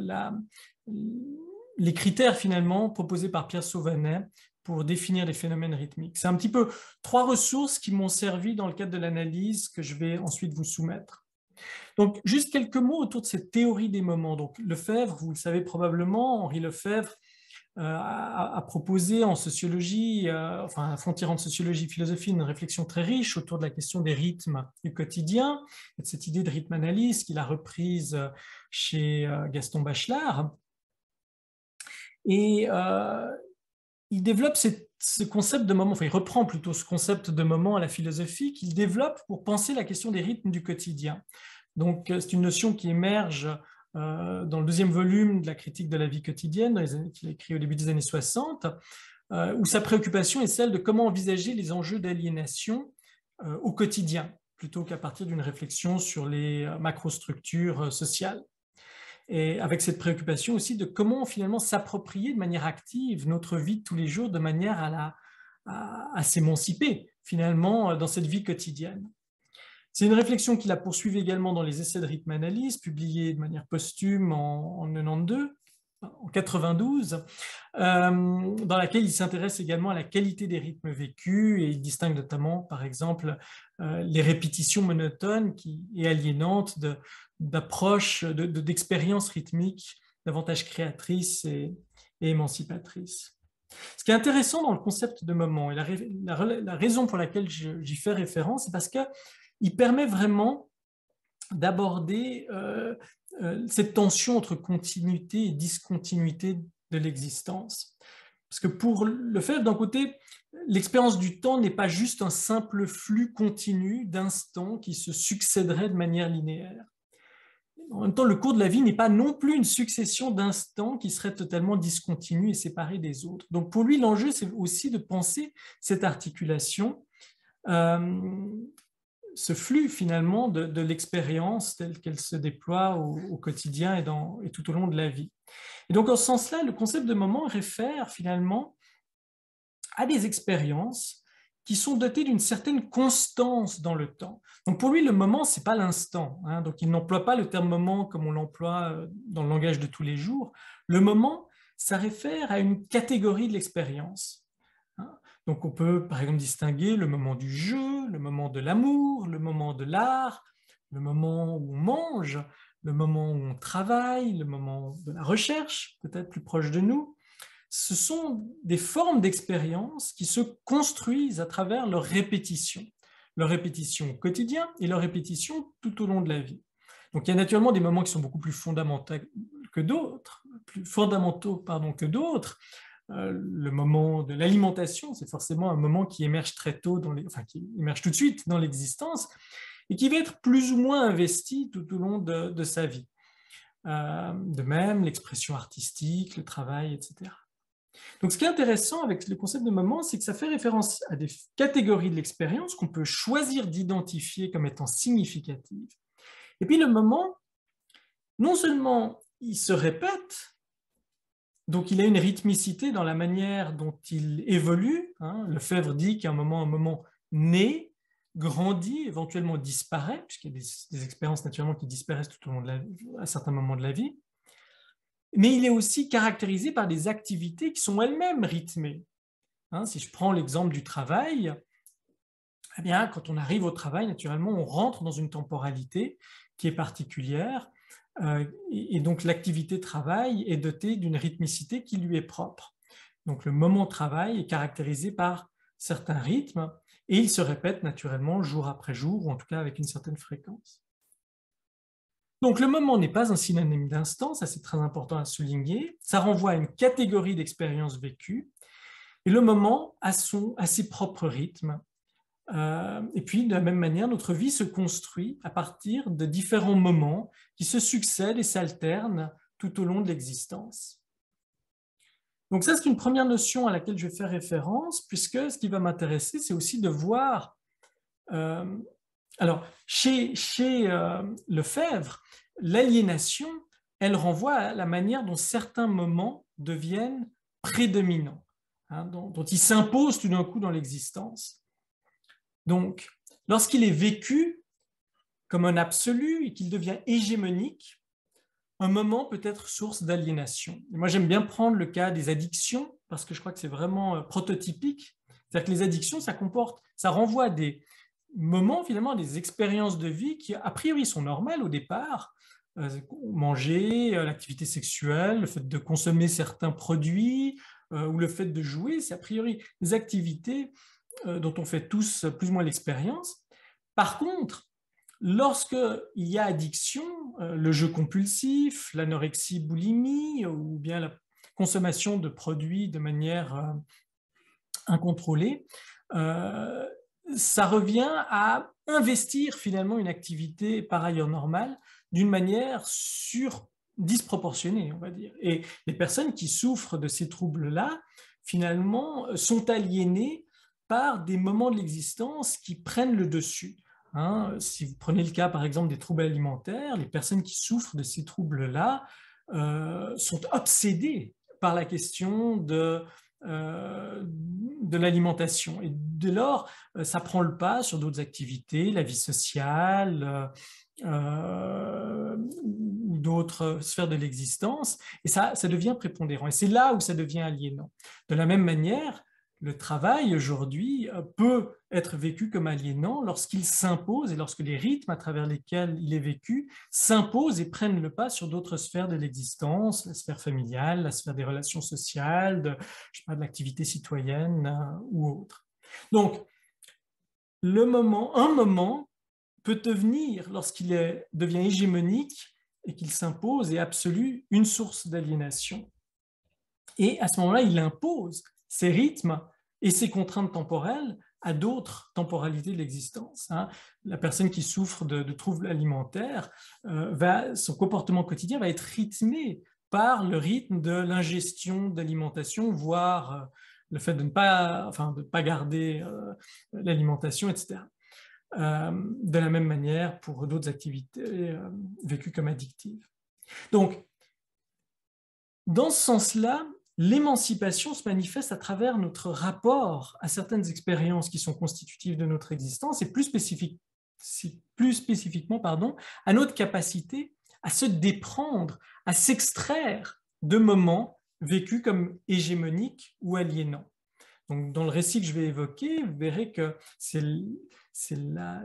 les critères finalement proposés par Pierre Sauvanet pour définir les phénomènes rythmiques. C'est un petit peu trois ressources qui m'ont servi dans le cadre de l'analyse que je vais ensuite vous soumettre. Donc, juste quelques mots autour de cette théorie des moments. Donc, Lefebvre, vous le savez probablement, Henri Lefebvre euh, à, proposé proposer en sociologie, euh, enfin à frontière entre sociologie et philosophie, une réflexion très riche autour de la question des rythmes du quotidien, cette idée de rythme analyse qu'il a reprise euh, chez Gaston Bachelard. Et il développe ce concept de moment, enfin il reprend plutôt ce concept de moment à la philosophie qu'il développe pour penser la question des rythmes du quotidien. Donc c'est une notion qui émerge euh, dans le deuxième volume de la critique de la vie quotidienne, qu'il a écrit au début des années 60, euh, où sa préoccupation est celle de comment envisager les enjeux d'aliénation euh, au quotidien, plutôt qu'à partir d'une réflexion sur les macrostructures sociales. Et avec cette préoccupation aussi de comment finalement s'approprier de manière active notre vie de tous les jours de manière à, à s'émanciper finalement dans cette vie quotidienne. C'est une réflexion qu'il a poursuivie également dans les essais de rythme analyse, publiés de manière posthume en, 92 en 92, euh, dans laquelle il s'intéresse également à la qualité des rythmes vécus et il distingue notamment, par exemple, euh, les répétitions monotones qui, est aliénantes d'approches, de, d'expériences rythmiques davantage créatrices et, et, émancipatrices. Ce qui est intéressant dans le concept de moment et la raison pour laquelle j'y fais référence, c'est parce que il permet vraiment d'aborder euh, euh, cette tension entre continuité et discontinuité de l'existence. Parce que pour le faire, d'un côté, l'expérience du temps n'est pas juste un simple flux continu d'instants qui se succéderaient de manière linéaire. En même temps, le cours de la vie n'est pas non plus une succession d'instants qui seraient totalement discontinus et séparés des autres. Donc pour lui, l'enjeu, c'est aussi de penser cette articulation euh, ce flux finalement de, l'expérience telle qu'elle se déploie au, quotidien et, tout au long de la vie. Et donc, en ce sens-là, le concept de moment réfère finalement à des expériences qui sont dotées d'une certaine constance dans le temps. Donc, pour lui, le moment, n'est pas l'instant. Hein. donc, il n'emploie pas le terme moment comme on l'emploie euh, dans le langage de tous les jours. Le moment, ça réfère à une catégorie de l'expérience. Donc on peut par exemple distinguer le moment du jeu, le moment de l'amour, le moment de l'art, le moment où on mange, le moment où on travaille, le moment de la recherche, peut-être plus proche de nous. Ce sont des formes d'expérience qui se construisent à travers leur répétition, leur répétition au quotidien et leur répétition tout au long de la vie. Donc il y a naturellement des moments qui sont beaucoup plus fondamentaux que d'autres, plus fondamentaux pardon, que d'autres, euh, le moment de l'alimentation, c'est forcément un moment qui émerge très tôt, dans les, enfin qui émerge tout de suite dans l'existence et qui va être plus ou moins investi tout au long de, sa vie. Euh, de même, l'expression artistique, le travail, etc. Donc ce qui est intéressant avec le concept de moment, c'est que ça fait référence à des catégories de l'expérience qu'on peut choisir d'identifier comme étant significatives. Et puis le moment, non seulement il se répète, donc il a une rythmicité dans la manière dont il évolue. Hein. Le Lefebvre dit qu'à un moment, un moment naît, grandit, éventuellement disparaît, puisqu'il y a des, expériences naturellement qui disparaissent tout au long de la, à certains moments de la vie. Mais il est aussi caractérisé par des activités qui sont elles-mêmes rythmées. Hein. si je prends l'exemple du travail, eh bien, quand on arrive au travail, naturellement, on rentre dans une temporalité qui est particulière euh, et donc l'activité travail est dotée d'une rythmicité qui lui est propre. Donc le moment travail est caractérisé par certains rythmes et il se répète naturellement jour après jour, ou en tout cas avec une certaine fréquence. Donc le moment n'est pas un synonyme d'instant, ça c'est très important à souligner, ça renvoie à une catégorie d'expériences vécues, et le moment a, son, ses propres rythmes euh, et puis, de la même manière, notre vie se construit à partir de différents moments qui se succèdent et s'alternent tout au long de l'existence. Donc ça, c'est une première notion à laquelle je vais faire référence, puisque ce qui va m'intéresser, c'est aussi de voir... Euh, alors, chez, chez euh, fèvre, l'aliénation, elle renvoie à la manière dont certains moments deviennent prédominants, hein, dont ils s'imposent tout d'un coup dans l'existence. Donc, lorsqu'il est vécu comme un absolu et qu'il devient hégémonique, un moment peut être source d'aliénation. Moi, j'aime bien prendre le cas des addictions parce que je crois que c'est vraiment euh, prototypique. C'est-à-dire que les addictions, ça comporte, ça renvoie à des moments, finalement, à des expériences de vie qui, a priori, sont normales au départ. Euh, manger, euh, l'activité sexuelle, le fait de consommer certains produits ou le fait de jouer, c'est a priori des activités euh, dont on fait tous plus ou moins l'expérience. Par contre, Lorsqu'il y a addiction, euh, le jeu compulsif, l'anorexie, boulimie ou bien la consommation de produits de manière euh, incontrôlée, ça revient à investir finalement une activité par ailleurs normale d'une manière sur disproportionnée, on va dire. Et les personnes qui souffrent de ces troubles-là, finalement, sont aliénées par des moments de l'existence qui prennent le dessus. Hein. si vous prenez le cas, par exemple, des troubles alimentaires, les personnes qui souffrent de ces troubles-là euh, sont obsédées par la question de, euh, l'alimentation. Et dès lors, euh, ça prend le pas sur d'autres activités, la vie sociale ou d'autres sphères de l'existence. Et ça devient prépondérant. Et c'est là où ça devient aliénant. De la même manière, le travail aujourd'hui euh, peut être vécu comme aliénant lorsqu'il s'impose et lorsque les rythmes à travers lesquels il est vécu s'imposent et prennent le pas sur d'autres sphères de l'existence, la sphère familiale, la sphère des relations sociales, de, de l'activité citoyenne euh, ou autre. Donc, le moment, un moment peut devenir, lorsqu'il devient hégémonique et qu'il s'impose et absolu, une source d'aliénation. Et à ce moment-là, il impose ces rythmes et ces contraintes temporelles à d'autres temporalités de l'existence. Hein. La personne qui souffre de, troubles alimentaires, euh, son comportement quotidien va être rythmé par le rythme de l'ingestion d'alimentation, voire euh, le fait de ne pas, enfin, de pas garder euh, l'alimentation, etc. de la même manière pour d'autres activités vécues comme addictives. Donc, dans ce sens-là, l'émancipation se manifeste à travers notre rapport à certaines expériences qui sont constitutives de notre existence et plus, spécifiquement pardon, à notre capacité à se déprendre, à s'extraire de moments vécus comme hégémoniques ou aliénants dans le récit que je vais évoquer, vous verrez que c'est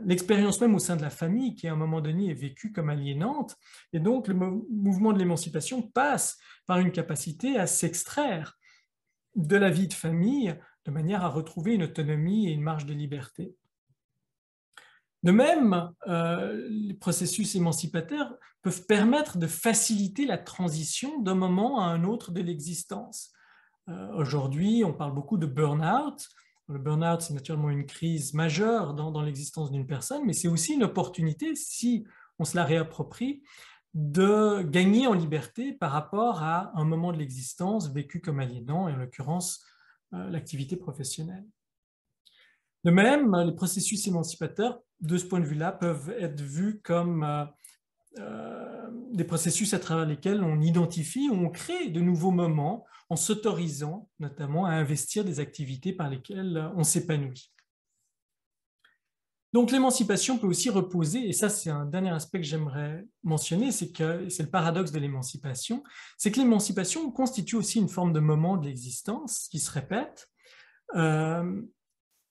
l'expérience même au sein de la famille qui, à un moment donné, est vécue comme aliénante. Et donc, le mouvement de l'émancipation passe par une capacité à s'extraire de la vie de famille de manière à retrouver une autonomie et une marge de liberté. De même, euh, les processus émancipateurs peuvent permettre de faciliter la transition d'un moment à un autre de l'existence. Euh, aujourd'hui, on parle beaucoup de burn-out. Le burn-out, c'est naturellement une crise majeure dans, l'existence d'une personne, mais c'est aussi une opportunité, si on se la réapproprie, de gagner en liberté par rapport à un moment de l'existence vécu comme aliénant, et en l'occurrence euh, l'activité professionnelle. De même, les processus émancipateurs, de ce point de vue-là, peuvent être vus comme euh, euh, des processus à travers lesquels on identifie ou on crée de nouveaux moments en s'autorisant notamment à investir des activités par lesquelles on s'épanouit. Donc l'émancipation peut aussi reposer, et ça c'est un dernier aspect que j'aimerais mentionner, c'est que c'est le paradoxe de l'émancipation, c'est que l'émancipation constitue aussi une forme de moment de l'existence qui se répète euh,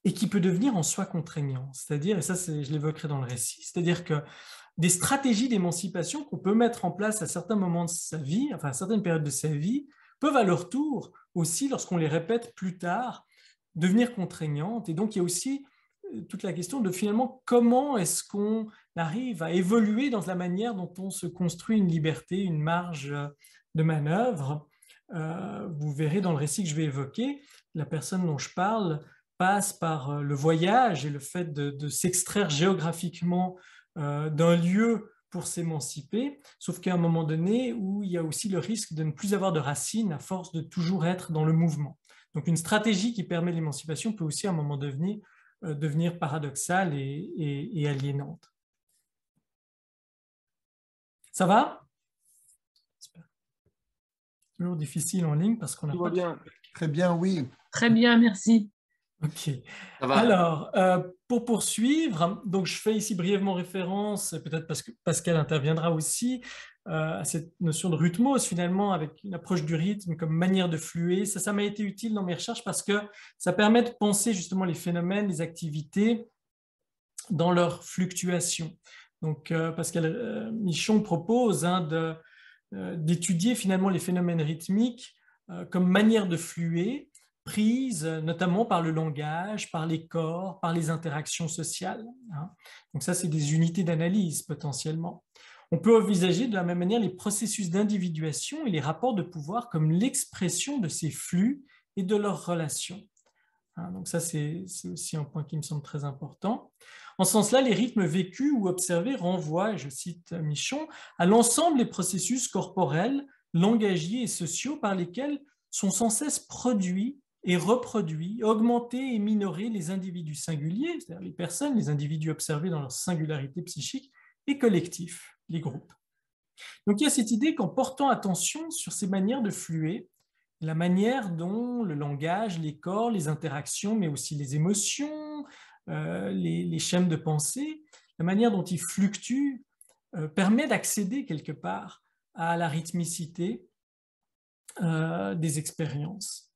et qui peut devenir en soi contraignant. C'est-à-dire, et ça je l'évoquerai dans le récit, c'est-à-dire que des stratégies d'émancipation qu'on peut mettre en place à certains moments de sa vie, enfin à certaines périodes de sa vie, peuvent à leur tour aussi, lorsqu'on les répète plus tard, devenir contraignantes. Et donc il y a aussi euh, toute la question de finalement comment est-ce qu'on arrive à évoluer dans la manière dont on se construit une liberté, une marge euh, de manœuvre. Euh, vous verrez dans le récit que je vais évoquer, la personne dont je parle passe par le voyage et le fait de s'extraire géographiquement euh, d'un lieu pour s'émanciper, sauf qu'à un moment donné où il y a aussi le risque de ne plus avoir de racines à force de toujours être dans le mouvement. Donc une stratégie qui permet l'émancipation peut aussi à un moment donné euh, devenir paradoxale et, aliénante. Ça va Toujours difficile en ligne parce qu'on a... Pas... Bien. Très bien, oui. Très bien, merci. Ok. Alors, euh, pour poursuivre, hein, donc je fais ici brièvement référence, peut-être parce que Pascal interviendra aussi, euh, à cette notion de rythmose finalement, avec une approche du rythme comme manière de fluer. Ça, ça m'a été utile dans mes recherches parce que ça permet de penser justement les phénomènes, les activités dans leur fluctuation. Donc, euh, Pascal Michon propose hein, d'étudier finalement les phénomènes rythmiques comme manière de fluer prise notamment par le langage, par les corps, par les interactions sociales. Hein. Donc ça, c'est des unités d'analyse potentiellement. On peut envisager de la même manière les processus d'individuation et les rapports de pouvoir comme l'expression de ces flux et de leurs relations. Hein. donc ça, c'est aussi un point qui me semble très important. En ce sens-là, les rythmes vécus ou observés renvoient, je cite Michon, à l'ensemble des processus corporels, langagiers et sociaux par lesquels sont sans cesse produits et reproduit, augmenter et minorer les individus singuliers, c'est-à-dire les personnes, les individus observés dans leur singularité psychique, et collectifs, les groupes. Donc il y a cette idée qu'en portant attention sur ces manières de fluer, la manière dont le langage, les corps, les interactions, mais aussi les émotions, euh, les, les, schèmes de pensée, la manière dont ils fluctuent, euh, permet d'accéder quelque part à la rythmicité euh, des expériences.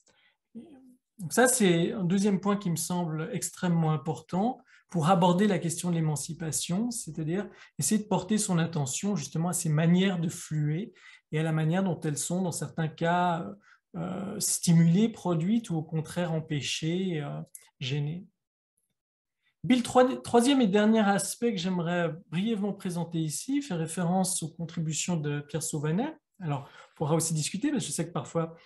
Donc ça, c'est un deuxième point qui me semble extrêmement important pour aborder la question de l'émancipation, c'est-à-dire essayer de porter son attention justement à ces manières de fluer et à la manière dont elles sont, dans certains cas, euh, euh, stimulées, produites ou au contraire empêchées, euh, gênées. Bill, troisième et dernier aspect que j'aimerais brièvement présenter ici fait référence aux contributions de Pierre Sauvanet. Alors, on pourra aussi discuter, parce je sais que parfois,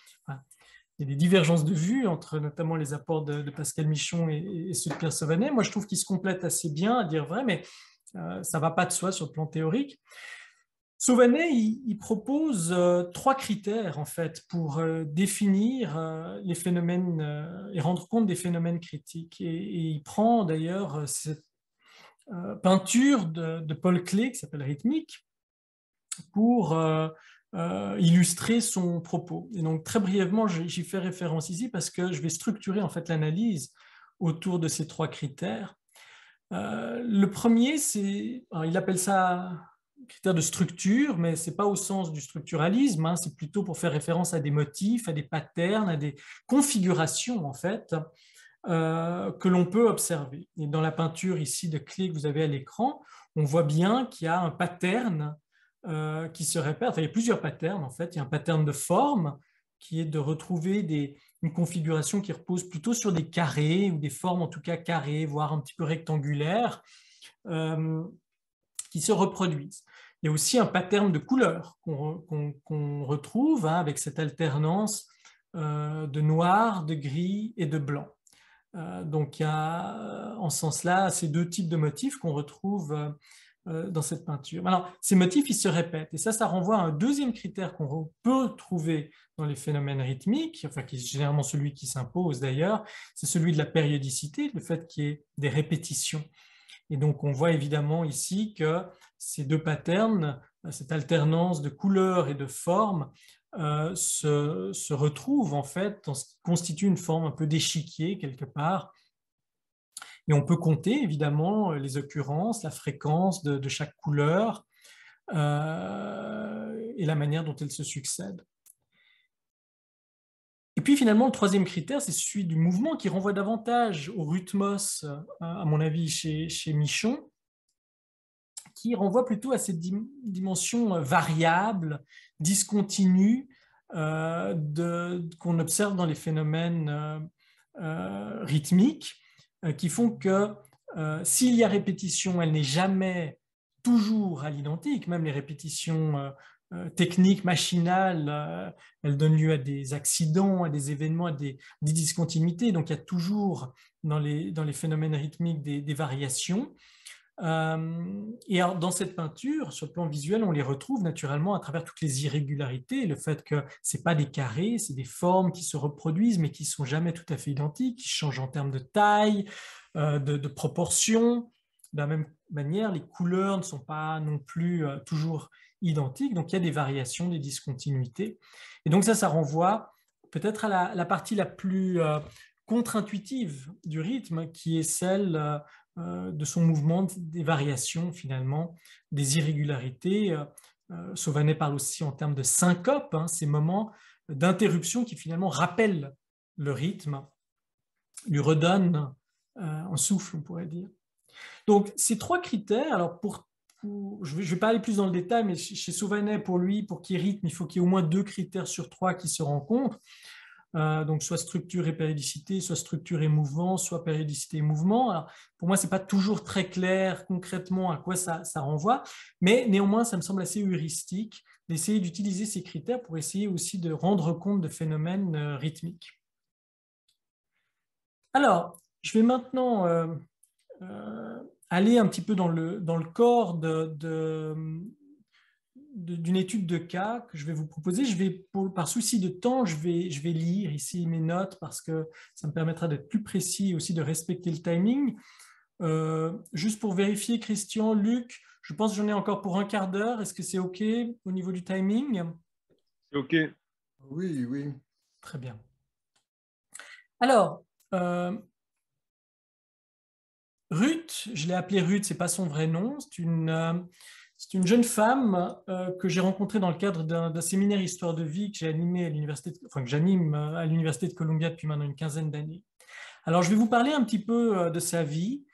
il y a des divergences de vues entre notamment les apports de, Pascal Michon et, ceux de Pierre Sauvanet. Moi, je trouve qu'ils se complètent assez bien, à dire vrai, mais euh, ça ne va pas de soi sur le plan théorique. Sauvanet, il, propose euh, trois critères en fait pour euh, définir les phénomènes et rendre compte des phénomènes critiques. Et, il prend d'ailleurs cette peinture de, Paul Klee qui s'appelle Rythmique pour euh, illustrer son propos. Et donc très brièvement, j'y fais référence ici parce que je vais structurer en fait l'analyse autour de ces trois critères. Euh, le premier, c'est, il appelle ça critère de structure, mais c'est pas au sens du structuralisme, hein, c'est plutôt pour faire référence à des motifs, à des patterns, à des configurations en fait euh, que l'on peut observer. Et dans la peinture ici de que vous avez à l'écran, on voit bien qu'il y a un pattern euh, qui se répètent. il y a plusieurs patterns en fait. Il y a un pattern de forme qui est de retrouver des, une configuration qui repose plutôt sur des carrés ou des formes en tout cas carrées, voire un petit peu rectangulaires, euh, qui se reproduisent. Il y a aussi un pattern de couleur qu'on retrouve hein, avec cette alternance euh, de noir, de gris et de blanc. donc il y a en ce sens-là ces deux types de motifs qu'on retrouve euh, dans cette peinture. Alors, ces motifs, ils se répètent. Et ça, ça renvoie à un deuxième critère qu'on peut trouver dans les phénomènes rythmiques, enfin, qui est généralement celui qui s'impose d'ailleurs, c'est celui de la périodicité, le fait qu'il y ait des répétitions. Et donc, on voit évidemment ici que ces deux patterns, cette alternance de couleurs et de formes, euh, se, se retrouvent en fait dans ce qui constitue une forme un peu d'échiquier quelque part, et on peut compter évidemment euh, les occurrences, la fréquence de, chaque couleur euh, et la manière dont elles se succèdent. Et puis finalement, le troisième critère, c'est celui du mouvement qui renvoie davantage au rythmos, euh, à mon avis, chez, Michon, qui renvoie plutôt à cette dimension variable, discontinue, qu'on observe dans les phénomènes rythmiques euh, qui font que euh, s'il y a répétition, elle n'est jamais toujours à l'identique, même les répétitions euh, techniques, machinales, elles donnent lieu à des accidents, à des événements, à des, discontinuités. Donc il y a toujours dans les, dans les phénomènes rythmiques des variations. Euh, et alors, dans cette peinture, sur le plan visuel, on les retrouve naturellement à travers toutes les irrégularités, le fait que c'est pas des carrés, c'est des formes qui se reproduisent, mais qui sont jamais tout à fait identiques, qui changent en termes de taille, euh, de, de proportion. De la même manière, les couleurs ne sont pas non plus euh, toujours identiques, donc il y a des variations, des discontinuités. Et donc ça, ça renvoie peut-être à la, la, partie la plus contre-intuitive du rythme, qui est celle euh, de son mouvement, des variations finalement, des irrégularités. Euh, euh, Sauvanet parle aussi en termes de syncope, hein, ces moments d'interruption qui finalement rappellent le rythme, lui redonnent un souffle, on pourrait dire. Donc ces trois critères, alors pour, je ne vais, pas aller plus dans le détail, mais chez, chez Sauvanet, pour lui, pour qu'il rythme, il faut qu'il y ait au moins deux critères sur trois qui se rencontrent. Euh, soit structure et périodicité, soit structure et mouvement, soit périodicité et mouvement. pour moi, ce n'est pas toujours très clair concrètement à quoi ça, renvoie, mais néanmoins, ça me semble assez heuristique d'essayer d'utiliser ces critères pour essayer aussi de rendre compte de phénomènes euh, rythmiques. Alors, je vais maintenant euh, aller un petit peu dans le, corps de, d'une étude de cas que je vais vous proposer. Je vais, par souci de temps, je vais, je vais lire ici mes notes parce que ça me permettra d'être plus précis et aussi de respecter le timing. Euh, juste pour vérifier, Christian, Luc, je pense que j'en ai encore pour un quart d'heure. Est-ce que c'est OK au niveau du timing C'est OK. Oui, oui. Très bien. Alors, euh, Ruth, je l'ai appelée Ruth, c'est pas son vrai nom, c'est une, euh, c'est une jeune femme euh, que j'ai rencontrée dans le cadre d'un séminaire histoire de vie que à l'université, j'anime euh, à l'université de Columbia depuis maintenant une quinzaine d'années. Alors je vais vous parler un petit peu euh, de sa vie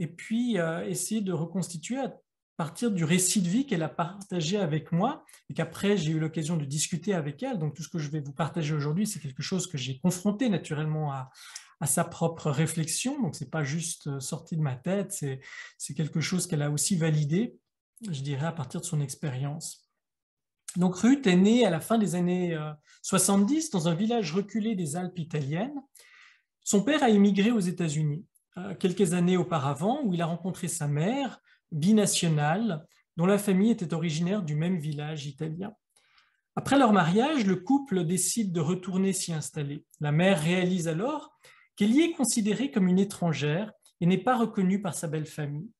et puis essayer de reconstituer à partir du récit de vie qu'elle a partagé avec moi et qu'après j'ai eu l'occasion de discuter avec elle. Donc tout ce que je vais vous partager aujourd'hui, c'est quelque chose que j'ai confronté naturellement à, à sa propre réflexion. Donc, ce n'est pas juste sorti de ma tête, c'est quelque chose qu'elle a aussi validé je dirais, à partir de son expérience. Donc Ruth est née à la fin des années 70 euh, dans un village reculé des Alpes italiennes. Son père a immigré aux États-Unis euh, quelques années auparavant où il a rencontré sa mère, binationale, dont la famille était originaire du même village italien. Après leur mariage, le couple décide de retourner s'y installer. La mère réalise alors qu'elle y est considérée comme une étrangère et n'est pas reconnue par sa belle-famille.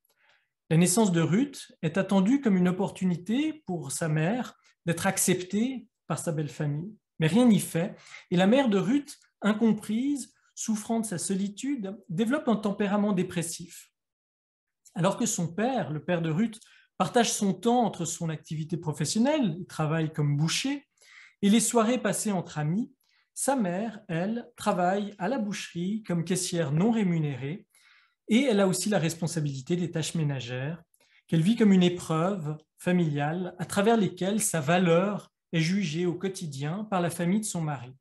La naissance de Ruth est attendue comme une opportunité pour sa mère d'être acceptée par sa belle famille. Mais rien n'y fait. Et la mère de Ruth, incomprise, souffrant de sa solitude, développe un tempérament dépressif. Alors que son père, le père de Ruth, partage son temps entre son activité professionnelle, il travaille comme boucher, et les soirées passées entre amis, sa mère, elle, travaille à la boucherie comme caissière non rémunérée et elle a aussi la responsabilité des tâches ménagères qu'elle vit comme une épreuve familiale à travers lesquelles sa valeur est jugée au quotidien par la famille de son mari.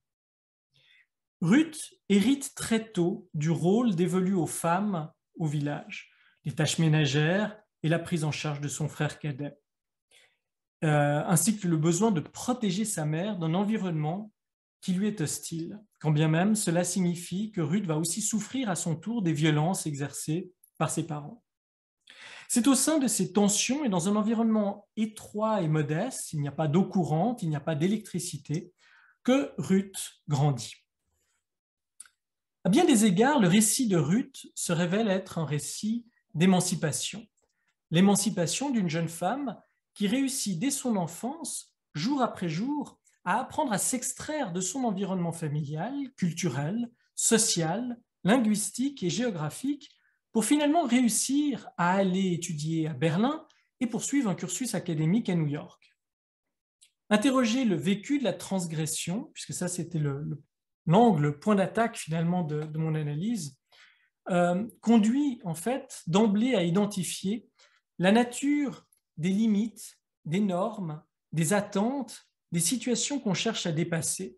Ruth hérite très tôt du rôle dévolu aux femmes au village, les tâches ménagères et la prise en charge de son frère cadet, euh, ainsi que le besoin de protéger sa mère d'un environnement qui lui est hostile, quand bien même cela signifie que Ruth va aussi souffrir à son tour des violences exercées par ses parents. C'est au sein de ces tensions et dans un environnement étroit et modeste, il n'y a pas d'eau courante, il n'y a pas d'électricité, que Ruth grandit. À bien des égards, le récit de Ruth se révèle être un récit d'émancipation. L'émancipation d'une jeune femme qui réussit dès son enfance, jour après jour, à apprendre à s'extraire de son environnement familial, culturel, social, linguistique et géographique pour finalement réussir à aller étudier à Berlin et poursuivre un cursus académique à New York. Interroger le vécu de la transgression, puisque ça c'était l'angle, le, point d'attaque finalement de, mon analyse, euh, conduit en fait d'emblée à identifier la nature des limites, des normes, des attentes des situations qu'on cherche à dépasser.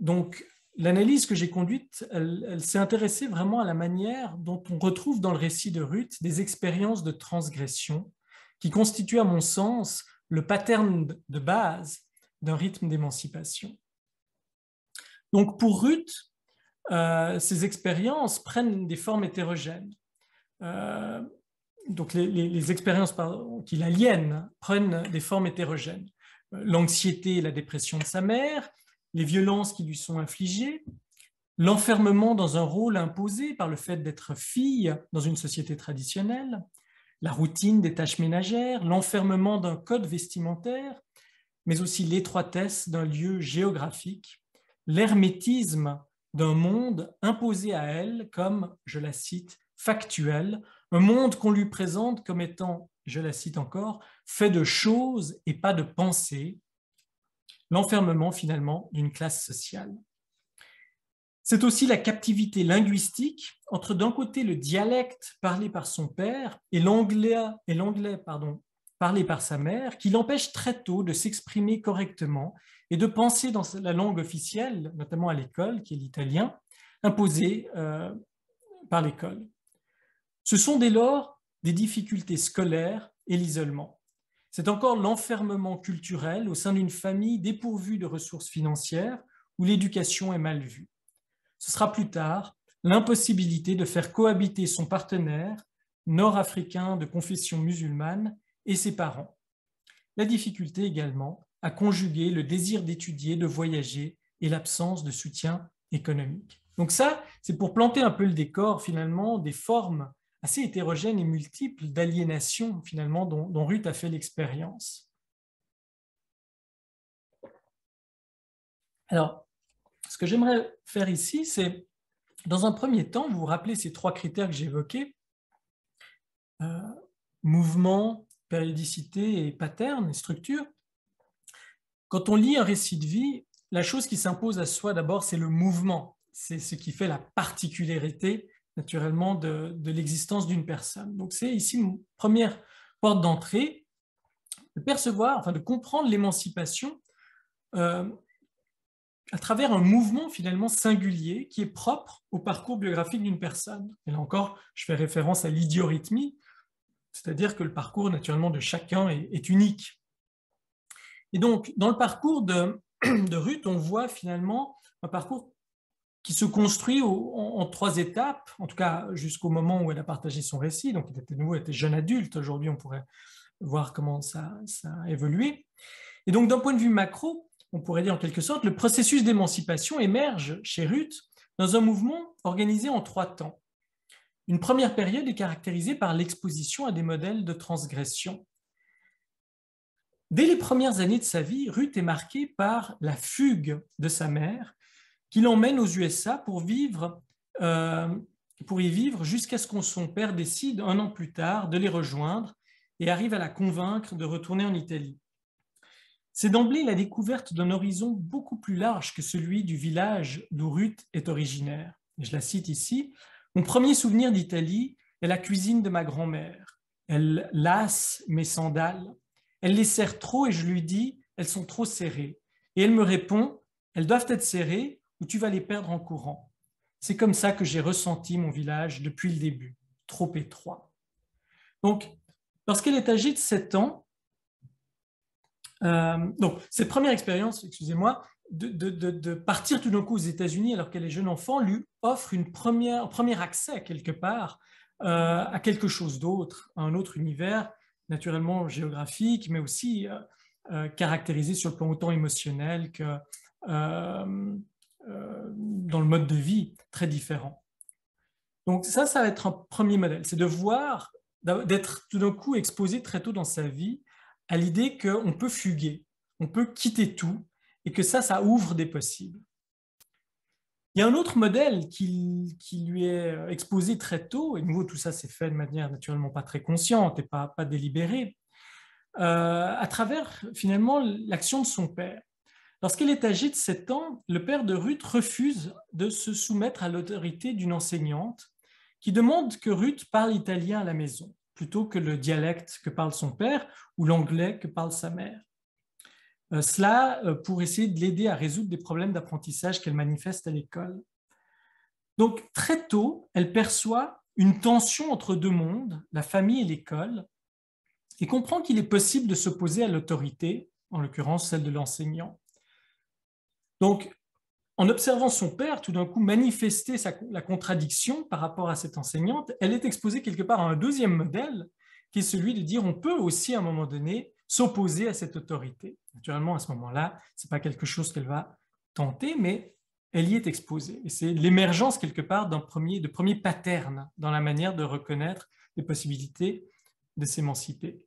Donc, l'analyse que j'ai conduite, elle, s'est intéressée vraiment à la manière dont on retrouve dans le récit de Ruth des expériences de transgression qui constituent, à mon sens, le pattern de base d'un rythme d'émancipation. Donc, pour Ruth, euh, ces expériences prennent des formes hétérogènes. Euh, donc les, expériences qui l'aliènent prennent des formes hétérogènes l'anxiété et la dépression de sa mère, les violences qui lui sont infligées, l'enfermement dans un rôle imposé par le fait d'être fille dans une société traditionnelle, la routine des tâches ménagères, l'enfermement d'un code vestimentaire, mais aussi l'étroitesse d'un lieu géographique, l'hermétisme d'un monde imposé à elle comme, je la cite, factuel, un monde qu'on lui présente comme étant, je la cite encore, fait de choses et pas de pensées, l'enfermement finalement d'une classe sociale. C'est aussi la captivité linguistique entre d'un côté le dialecte parlé par son père et l'anglais, et l'anglais pardon, parlé par sa mère qui l'empêche très tôt de s'exprimer correctement et de penser dans la langue officielle, notamment à l'école, qui est l'italien, imposée euh, par l'école. Ce sont dès lors des difficultés scolaires et l'isolement. C'est encore l'enfermement culturel au sein d'une famille dépourvue de ressources financières où l'éducation est mal vue. Ce sera plus tard l'impossibilité de faire cohabiter son partenaire, nord-africain de confession musulmane, et ses parents. La difficulté également à conjuguer le désir d'étudier, de voyager et l'absence de soutien économique. Donc ça, c'est pour planter un peu le décor finalement des formes assez hétérogène et multiple d'aliénation finalement dont, Ruth a fait l'expérience. Alors, ce que j'aimerais faire ici, c'est, dans un premier temps, vous vous rappelez ces trois critères que j'évoquais, euh, mouvement, périodicité et pattern structure. Quand on lit un récit de vie, la chose qui s'impose à soi d'abord, c'est le mouvement, c'est ce qui fait la particularité naturellement de, l'existence d'une personne. Donc c'est ici une première porte d'entrée, de percevoir, enfin de comprendre l'émancipation euh, à travers un mouvement finalement singulier qui est propre au parcours biographique d'une personne. Et là encore, je fais référence à l'idiorithmie, c'est-à-dire que le parcours naturellement de chacun est, unique. Et donc, dans le parcours de, de Ruth, on voit finalement un parcours qui se construit en, trois étapes, en tout cas jusqu'au moment où elle a partagé son récit. Donc, elle était nouveau était jeune adulte. Aujourd'hui, on pourrait voir comment ça, ça a évolué. Et donc, d'un point de vue macro, on pourrait dire en quelque sorte, le processus d'émancipation émerge chez Ruth dans un mouvement organisé en trois temps. Une première période est caractérisée par l'exposition à des modèles de transgression. Dès les premières années de sa vie, Ruth est marquée par la fugue de sa mère qui l'emmène aux USA pour vivre, euh, pour y vivre jusqu'à ce qu'on son père décide un an plus tard de les rejoindre et arrive à la convaincre de retourner en Italie. C'est d'emblée la découverte d'un horizon beaucoup plus large que celui du village d'où Ruth est originaire. je la cite ici. Mon premier souvenir d'Italie est la cuisine de ma grand-mère. Elle lasse mes sandales. Elle les serre trop et je lui dis, elles sont trop serrées. Et elle me répond, elles doivent être serrées où tu vas les perdre en courant. C'est comme ça que j'ai ressenti mon village depuis le début, trop étroit. Donc, lorsqu'elle est âgée de 7 ans, euh, donc, cette première expérience, excusez-moi, de, partir tout d'un coup aux États-Unis alors qu'elle est jeune enfant lui offre une première, un premier accès quelque part euh, à quelque chose d'autre, à un autre univers, naturellement géographique, mais aussi euh, caractérisé sur le plan autant émotionnel que, euh, dans le mode de vie très différent. Donc ça, ça va être un premier modèle, c'est de voir, d'être tout d'un coup exposé très tôt dans sa vie à l'idée qu'on peut fuguer, on peut quitter tout, et que ça, ça ouvre des possibles. Il y a un autre modèle qui, lui est euh, exposé très tôt, et nouveau, tout ça s'est fait de manière naturellement pas très consciente et pas, pas délibérée, euh, à travers finalement l'action de son père. Lorsqu'elle est âgée de 7 ans, le père de Ruth refuse de se soumettre à l'autorité d'une enseignante qui demande que Ruth parle italien à la maison, plutôt que le dialecte que parle son père ou l'anglais que parle sa mère. Euh, cela euh, pour essayer de l'aider à résoudre des problèmes d'apprentissage qu'elle manifeste à l'école. Donc très tôt, elle perçoit une tension entre deux mondes, la famille et l'école, et comprend qu'il est possible de s'opposer à l'autorité, en l'occurrence celle de l'enseignant. Donc, en observant son père tout d'un coup manifester la contradiction par rapport à cette enseignante, elle est exposée quelque part à un deuxième modèle qui est celui de dire on peut aussi à un moment donné s'opposer à cette autorité. Naturellement, à ce moment-là, ce n'est pas quelque chose qu'elle va tenter, mais elle y est exposée. Et c'est l'émergence quelque part d'un premier, de premier pattern dans la manière de reconnaître les possibilités de s'émanciper.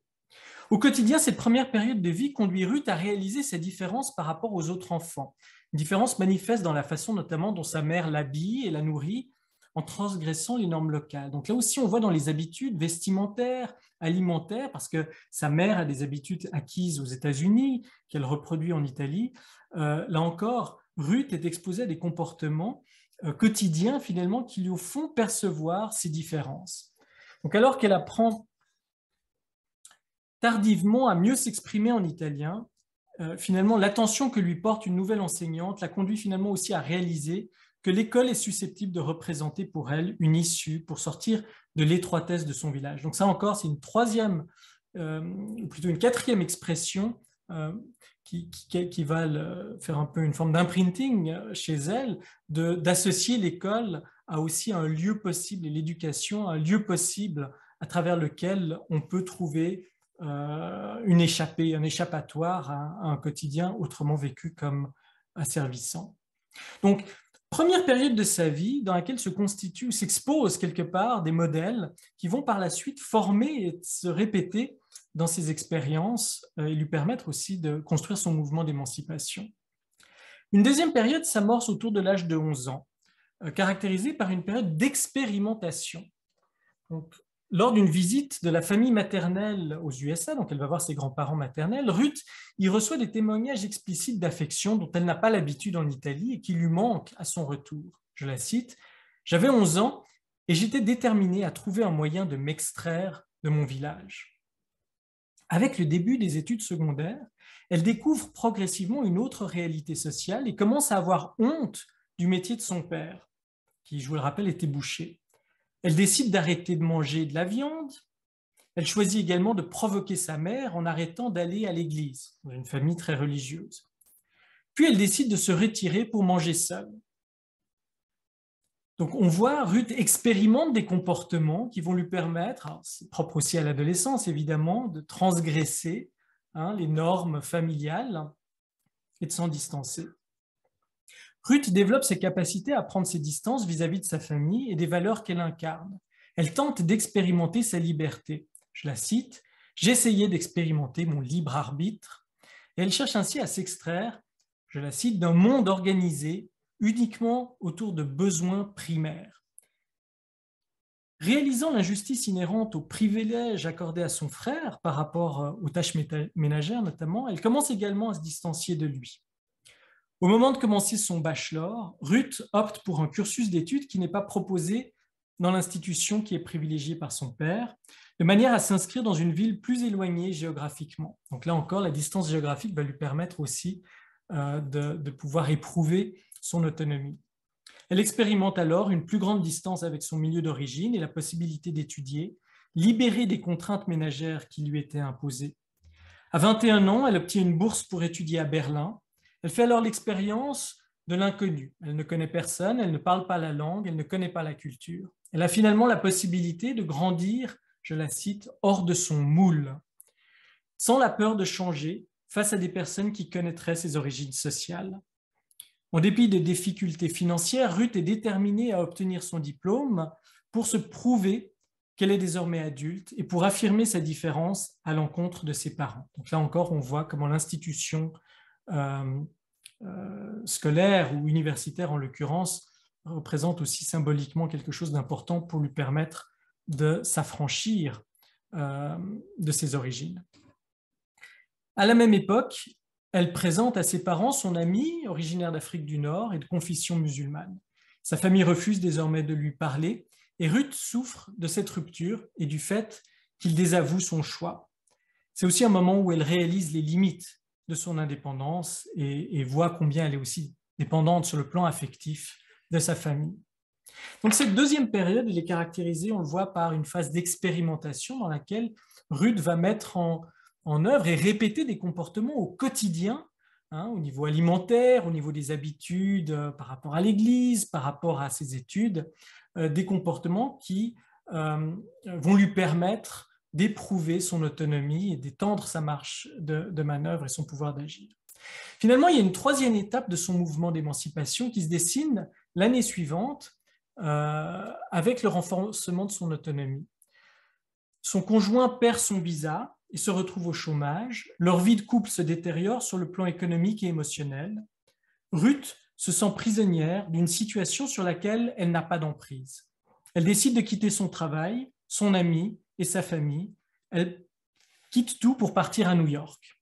Au quotidien, cette première période de vie conduit Ruth à réaliser sa différences par rapport aux autres enfants différence manifeste dans la façon notamment dont sa mère l'habille et la nourrit en transgressant les normes locales. Donc là aussi, on voit dans les habitudes vestimentaires, alimentaires, parce que sa mère a des habitudes acquises aux États-Unis, qu'elle reproduit en Italie. Euh, là encore, Ruth est exposée à des comportements euh, quotidiens finalement qui lui font percevoir ces différences. Donc alors qu'elle apprend tardivement à mieux s'exprimer en italien, euh, finalement, l'attention que lui porte une nouvelle enseignante la conduit finalement aussi à réaliser que l'école est susceptible de représenter pour elle une issue pour sortir de l'étroitesse de son village. Donc ça encore, c'est une troisième, euh, ou plutôt une quatrième expression euh, qui, va faire un peu une forme d'imprinting chez elle, d'associer l'école à aussi un lieu possible et l'éducation, un lieu possible à travers lequel on peut trouver euh, une échappée, un échappatoire à, un quotidien autrement vécu comme asservissant. Donc, première période de sa vie dans laquelle se constituent, s'exposent quelque part des modèles qui vont par la suite former et se répéter dans ses expériences euh, et lui permettre aussi de construire son mouvement d'émancipation. Une deuxième période s'amorce autour de l'âge de 11 ans, euh, caractérisée par une période d'expérimentation. Donc, lors d'une visite de la famille maternelle aux USA, donc elle va voir ses grands-parents maternels, Ruth y reçoit des témoignages explicites d'affection dont elle n'a pas l'habitude en Italie et qui lui manquent à son retour. Je la cite, J'avais 11 ans et j'étais déterminée à trouver un moyen de m'extraire de mon village. Avec le début des études secondaires, elle découvre progressivement une autre réalité sociale et commence à avoir honte du métier de son père, qui, je vous le rappelle, était boucher. Elle décide d'arrêter de manger de la viande. Elle choisit également de provoquer sa mère en arrêtant d'aller à l'église, dans une famille très religieuse. Puis elle décide de se retirer pour manger seule. Donc on voit, Ruth expérimente des comportements qui vont lui permettre, c'est propre aussi à l'adolescence évidemment, de transgresser hein, les normes familiales et de s'en distancer. Ruth développe ses capacités à prendre ses distances vis-à-vis de sa famille et des valeurs qu'elle incarne. Elle tente d'expérimenter sa liberté. Je la cite, J'essayais d'expérimenter mon libre arbitre. elle cherche ainsi à s'extraire, je la cite, d'un monde organisé uniquement autour de besoins primaires. Réalisant l'injustice inhérente aux privilèges accordés à son frère par rapport euh, aux tâches ménagères notamment, elle commence également à se distancier de lui. Au moment de commencer son bachelor, Ruth opte pour un cursus d'études qui n'est pas proposé dans l'institution qui est privilégiée par son père, de manière à s'inscrire dans une ville plus éloignée géographiquement. Donc là encore, la distance géographique va lui permettre aussi euh, de, de, pouvoir éprouver son autonomie. Elle expérimente alors une plus grande distance avec son milieu d'origine et la possibilité d'étudier, libérée des contraintes ménagères qui lui étaient imposées. À 21 ans, elle obtient une bourse pour étudier à Berlin, elle fait alors l'expérience de l'inconnu. Elle ne connaît personne, elle ne parle pas la langue, elle ne connaît pas la culture. Elle a finalement la possibilité de grandir, je la cite, hors de son moule, sans la peur de changer face à des personnes qui connaîtraient ses origines sociales. En dépit de difficultés financières, Ruth est déterminée à obtenir son diplôme pour se prouver qu'elle est désormais adulte et pour affirmer sa différence à l'encontre de ses parents. Donc là encore, on voit comment l'institution euh, euh, scolaire ou universitaire en l'occurrence représente aussi symboliquement quelque chose d'important pour lui permettre de s'affranchir euh, de ses origines. À la même époque, elle présente à ses parents son ami, originaire d'Afrique du Nord et de confession musulmane. Sa famille refuse désormais de lui parler et Ruth souffre de cette rupture et du fait qu'il désavoue son choix. C'est aussi un moment où elle réalise les limites de son indépendance et, voit combien elle est aussi dépendante sur le plan affectif de sa famille. Donc cette deuxième période, elle est caractérisée, on le voit, par une phase d'expérimentation dans laquelle Ruth va mettre en, œuvre et répéter des comportements au quotidien hein, au niveau alimentaire, au niveau des habitudes euh, par rapport à l'Église, par rapport à ses études, euh, des comportements qui euh, vont lui permettre d'éprouver son autonomie et d'étendre sa marche de, manœuvre et son pouvoir d'agir. Finalement, il y a une troisième étape de son mouvement d'émancipation qui se dessine l'année suivante euh, avec le renforcement de son autonomie. Son conjoint perd son visa et se retrouve au chômage. Leur vie de couple se détériore sur le plan économique et émotionnel. Ruth se sent prisonnière d'une situation sur laquelle elle n'a pas d'emprise. Elle décide de quitter son travail, son ami et sa famille, elle quitte tout pour partir à New York.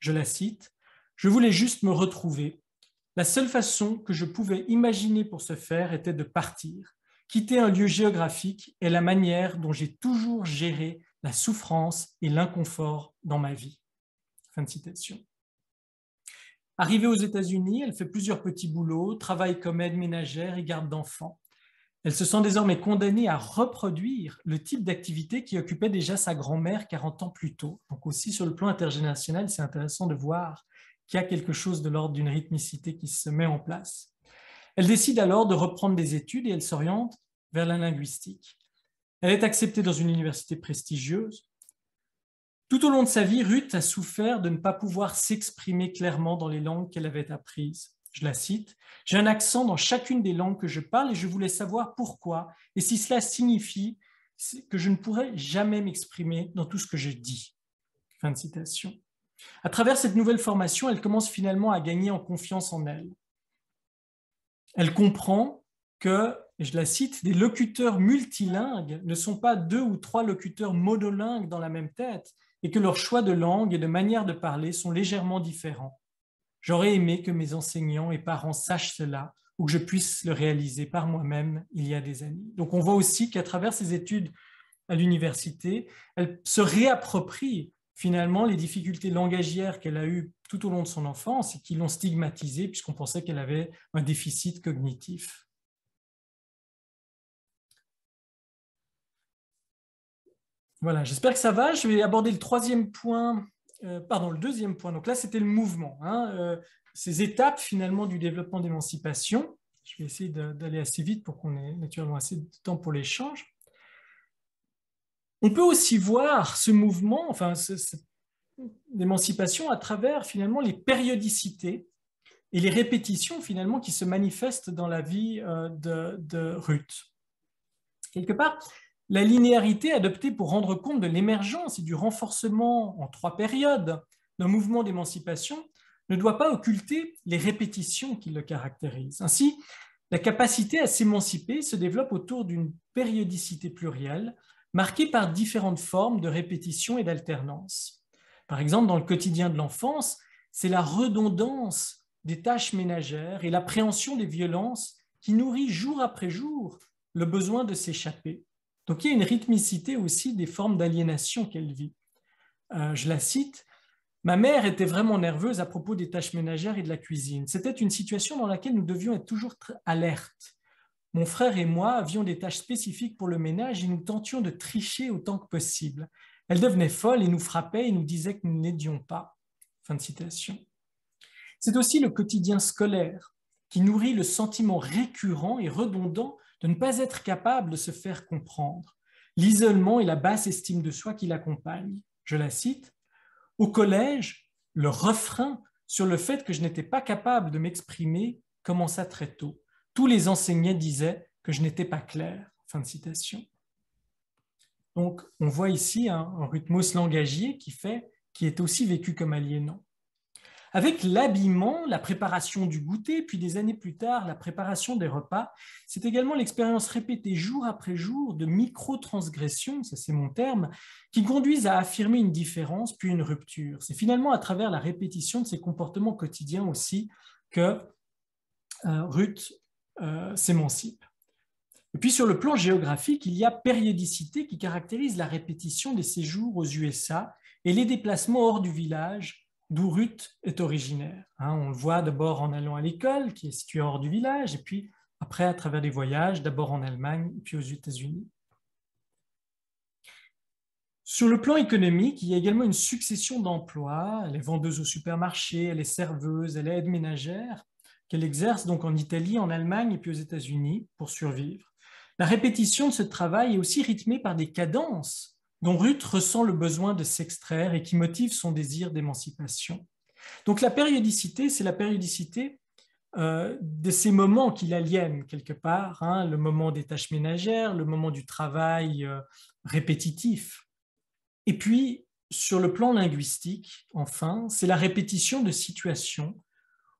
Je la cite, Je voulais juste me retrouver. La seule façon que je pouvais imaginer pour ce faire était de partir, quitter un lieu géographique et la manière dont j'ai toujours géré la souffrance et l'inconfort dans ma vie. Fin de citation. Arrivée aux États-Unis, elle fait plusieurs petits boulots, travaille comme aide ménagère et garde d'enfants. Elle se sent désormais condamnée à reproduire le type d'activité qui occupait déjà sa grand-mère 40 ans plus tôt. Donc aussi sur le plan intergénérationnel, c'est intéressant de voir qu'il y a quelque chose de l'ordre d'une rythmicité qui se met en place. Elle décide alors de reprendre des études et elle s'oriente vers la linguistique. Elle est acceptée dans une université prestigieuse. Tout au long de sa vie, Ruth a souffert de ne pas pouvoir s'exprimer clairement dans les langues qu'elle avait apprises je la cite, J'ai un accent dans chacune des langues que je parle et je voulais savoir pourquoi et si cela signifie que je ne pourrais jamais m'exprimer dans tout ce que je dis. Fin de citation. À travers cette nouvelle formation, elle commence finalement à gagner en confiance en elle. Elle comprend que, je la cite, des locuteurs multilingues ne sont pas deux ou trois locuteurs monolingues dans la même tête et que leur choix de langue et de manière de parler sont légèrement différents. J'aurais aimé que mes enseignants et parents sachent cela ou que je puisse le réaliser par moi-même il y a des années. Donc on voit aussi qu'à travers ses études à l'université, elle se réapproprie finalement les difficultés langagières qu'elle a eues tout au long de son enfance et qui l'ont stigmatisée puisqu'on pensait qu'elle avait un déficit cognitif. Voilà, j'espère que ça va. Je vais aborder le troisième point euh, pardon, le deuxième point, donc là c'était le mouvement, hein, euh, ces étapes finalement du développement d'émancipation. Je vais essayer d'aller assez vite pour qu'on ait naturellement assez de temps pour l'échange. On peut aussi voir ce mouvement, enfin l'émancipation à travers finalement les périodicités et les répétitions finalement qui se manifestent dans la vie euh, de Ruth. Quelque part, la linéarité adoptée pour rendre compte de l'émergence et du renforcement en trois périodes d'un mouvement d'émancipation ne doit pas occulter les répétitions qui le caractérisent. Ainsi, la capacité à s'émanciper se développe autour d'une périodicité plurielle marquée par différentes formes de répétition et d'alternance. Par exemple, dans le quotidien de l'enfance, c'est la redondance des tâches ménagères et l'appréhension des violences qui nourrit jour après jour le besoin de s'échapper. Donc il y a une rythmicité aussi des formes d'aliénation qu'elle vit. Euh, je la cite, Ma mère était vraiment nerveuse à propos des tâches ménagères et de la cuisine. C'était une situation dans laquelle nous devions être toujours alertes. Mon frère et moi avions des tâches spécifiques pour le ménage et nous tentions de tricher autant que possible. Elle devenait folle et nous frappait et nous disait que nous n'aidions pas. Fin de citation. C'est aussi le quotidien scolaire qui nourrit le sentiment récurrent et redondant de ne pas être capable de se faire comprendre, l'isolement et la basse estime de soi qui l'accompagnent. Je la cite, Au collège, le refrain sur le fait que je n'étais pas capable de m'exprimer commença très tôt. Tous les enseignants disaient que je n'étais pas clair. Fin de citation. Donc, on voit ici un, rythme rythmos langagier qui qui est aussi vécu comme aliénant. Avec l'habillement, la préparation du goûter, puis des années plus tard, la préparation des repas, c'est également l'expérience répétée jour après jour de micro-transgressions, ça c'est mon terme, qui conduisent à affirmer une différence puis une rupture. C'est finalement à travers la répétition de ces comportements quotidiens aussi que euh, Ruth euh, s'émancipe. Et puis sur le plan géographique, il y a périodicité qui caractérise la répétition des séjours aux USA et les déplacements hors du village d'où Ruth est originaire. Hein. on le voit d'abord en allant à l'école, qui est située hors du village, et puis après à travers les voyages, d'abord en Allemagne, puis aux États-Unis. Sur le plan économique, il y a également une succession d'emplois. Elle est vendeuse au supermarché, elle est serveuse, elle est aide ménagère, qu'elle exerce donc en Italie, en Allemagne et puis aux États-Unis pour survivre. La répétition de ce travail est aussi rythmée par des cadences dont Ruth ressent le besoin de s'extraire et qui motive son désir d'émancipation. Donc la périodicité, c'est la périodicité euh, de ces moments qui aliène quelque part, hein, le moment des tâches ménagères, le moment du travail euh, répétitif. Et puis, sur le plan linguistique, enfin, c'est la répétition de situations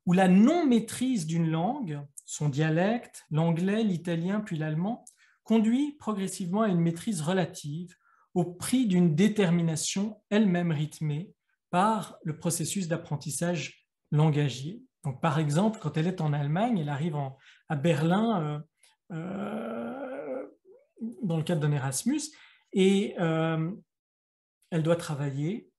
où la non-maîtrise d'une langue, son dialecte, l'anglais, l'italien puis l'allemand, conduit progressivement à une maîtrise relative au prix d'une détermination elle-même rythmée par le processus d'apprentissage langagier. Donc, par exemple, quand elle est en Allemagne, elle arrive à Berlin euh, euh, dans le cadre d'un Erasmus et euh, elle doit travailler.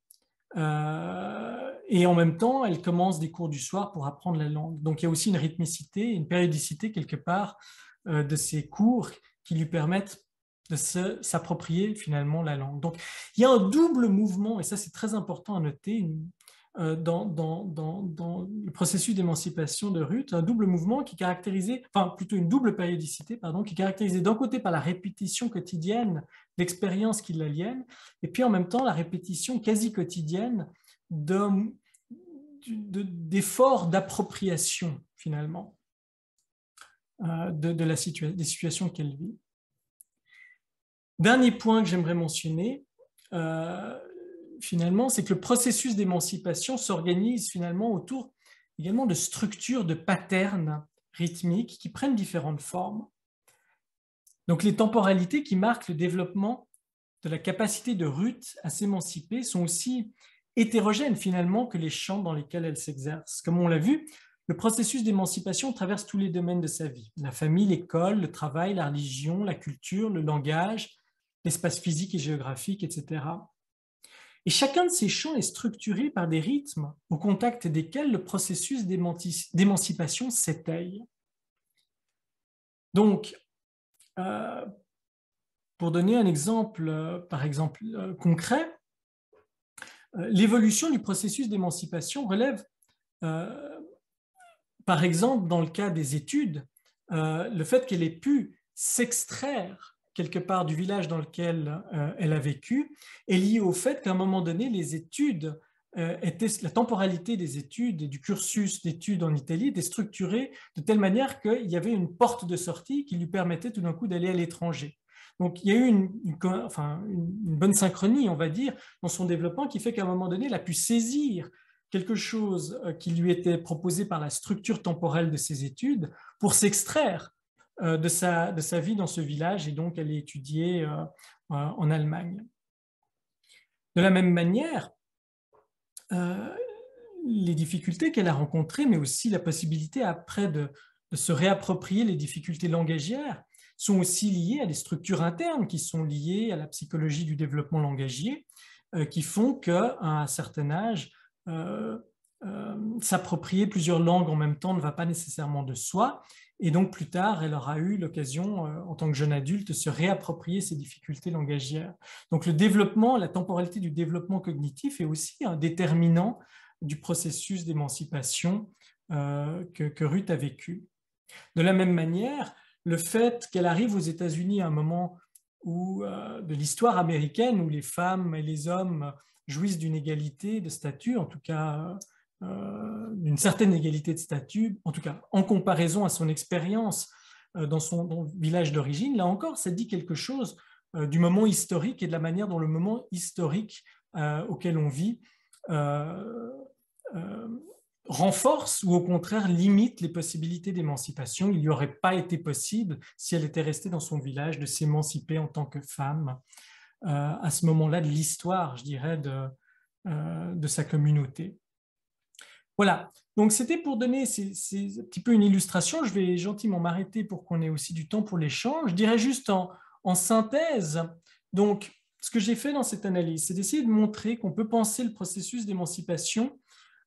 et en même temps, elle commence des cours du soir pour apprendre la langue. Donc, il y a aussi une rythmicité, une périodicité quelque part de ces cours qui lui permettent de s'approprier finalement la langue. Donc il y a un double mouvement, et ça c'est très important à noter euh, dans, le processus d'émancipation de Ruth, un double mouvement qui caractérisait, enfin plutôt une double périodicité, pardon, qui caractérisait d'un côté par la répétition quotidienne d'expériences qui l'aliènent, et puis en même temps la répétition quasi quotidienne d'efforts d'appropriation finalement euh, de, la des situations qu'elle vit. Dernier point que j'aimerais mentionner, euh, finalement, c'est que le processus d'émancipation s'organise finalement autour également de structures, de patterns rythmiques qui prennent différentes formes. Donc les temporalités qui marquent le développement de la capacité de Ruth à s'émanciper sont aussi hétérogènes finalement que les champs dans lesquels elle s'exerce. Comme on l'a vu, le processus d'émancipation traverse tous les domaines de sa vie, la famille, l'école, le travail, la religion, la culture, le langage, l'espace physique et géographique, etc. Et chacun de ces champs est structuré par des rythmes au contact desquels le processus d'émancipation s'étaye. Donc, euh, pour donner un exemple, euh, par exemple euh, concret, l'évolution du processus d'émancipation relève, par exemple, dans le cas des études, le fait qu'elle ait pu s'extraire quelque part du village dans lequel euh, elle a vécu, est liée au fait qu'à un moment donné, les études euh, étaient, la temporalité des études et du cursus d'études en Italie était structurée de telle manière qu'il y avait une porte de sortie qui lui permettait tout d'un coup d'aller à l'étranger. Donc il y a eu une, bonne synchronie, on va dire, dans son développement qui fait qu'à un moment donné, elle a pu saisir quelque chose euh, qui lui était proposé par la structure temporelle de ses études pour s'extraire euh, de sa, vie dans ce village et donc elle est étudiée euh, euh, en Allemagne. De la même manière, les difficultés qu'elle a rencontrées, mais aussi la possibilité après de, se réapproprier les difficultés langagières, sont aussi liées à des structures internes qui sont liées à la psychologie du développement langagier, qui font qu'à un certain âge, euh, s'approprier plusieurs langues en même temps ne va pas nécessairement de soi. Et donc plus tard, elle aura eu l'occasion, euh, en tant que jeune adulte, de se réapproprier ses difficultés langagières. Donc le développement, la temporalité du développement cognitif est aussi un déterminant du processus d'émancipation euh, que, que, Ruth a vécu. De la même manière, le fait qu'elle arrive aux États-Unis à un moment où, de l'histoire américaine où les femmes et les hommes jouissent d'une égalité de statut, en tout cas euh, d'une certaine égalité de statut, en tout cas en comparaison à son expérience euh, dans son village d'origine, là encore, ça dit quelque chose euh, du moment historique et de la manière dont le moment historique auquel on vit renforce ou au contraire limite les possibilités d'émancipation. Il n'y aurait pas été possible, si elle était restée dans son village, de s'émanciper en tant que femme à ce moment-là de l'histoire, je dirais, de sa communauté. Voilà, donc c'était pour donner un petit peu une illustration. Je vais gentiment m'arrêter pour qu'on ait aussi du temps pour l'échange. Je dirais juste en, synthèse, donc ce que j'ai fait dans cette analyse, c'est d'essayer de montrer qu'on peut penser le processus d'émancipation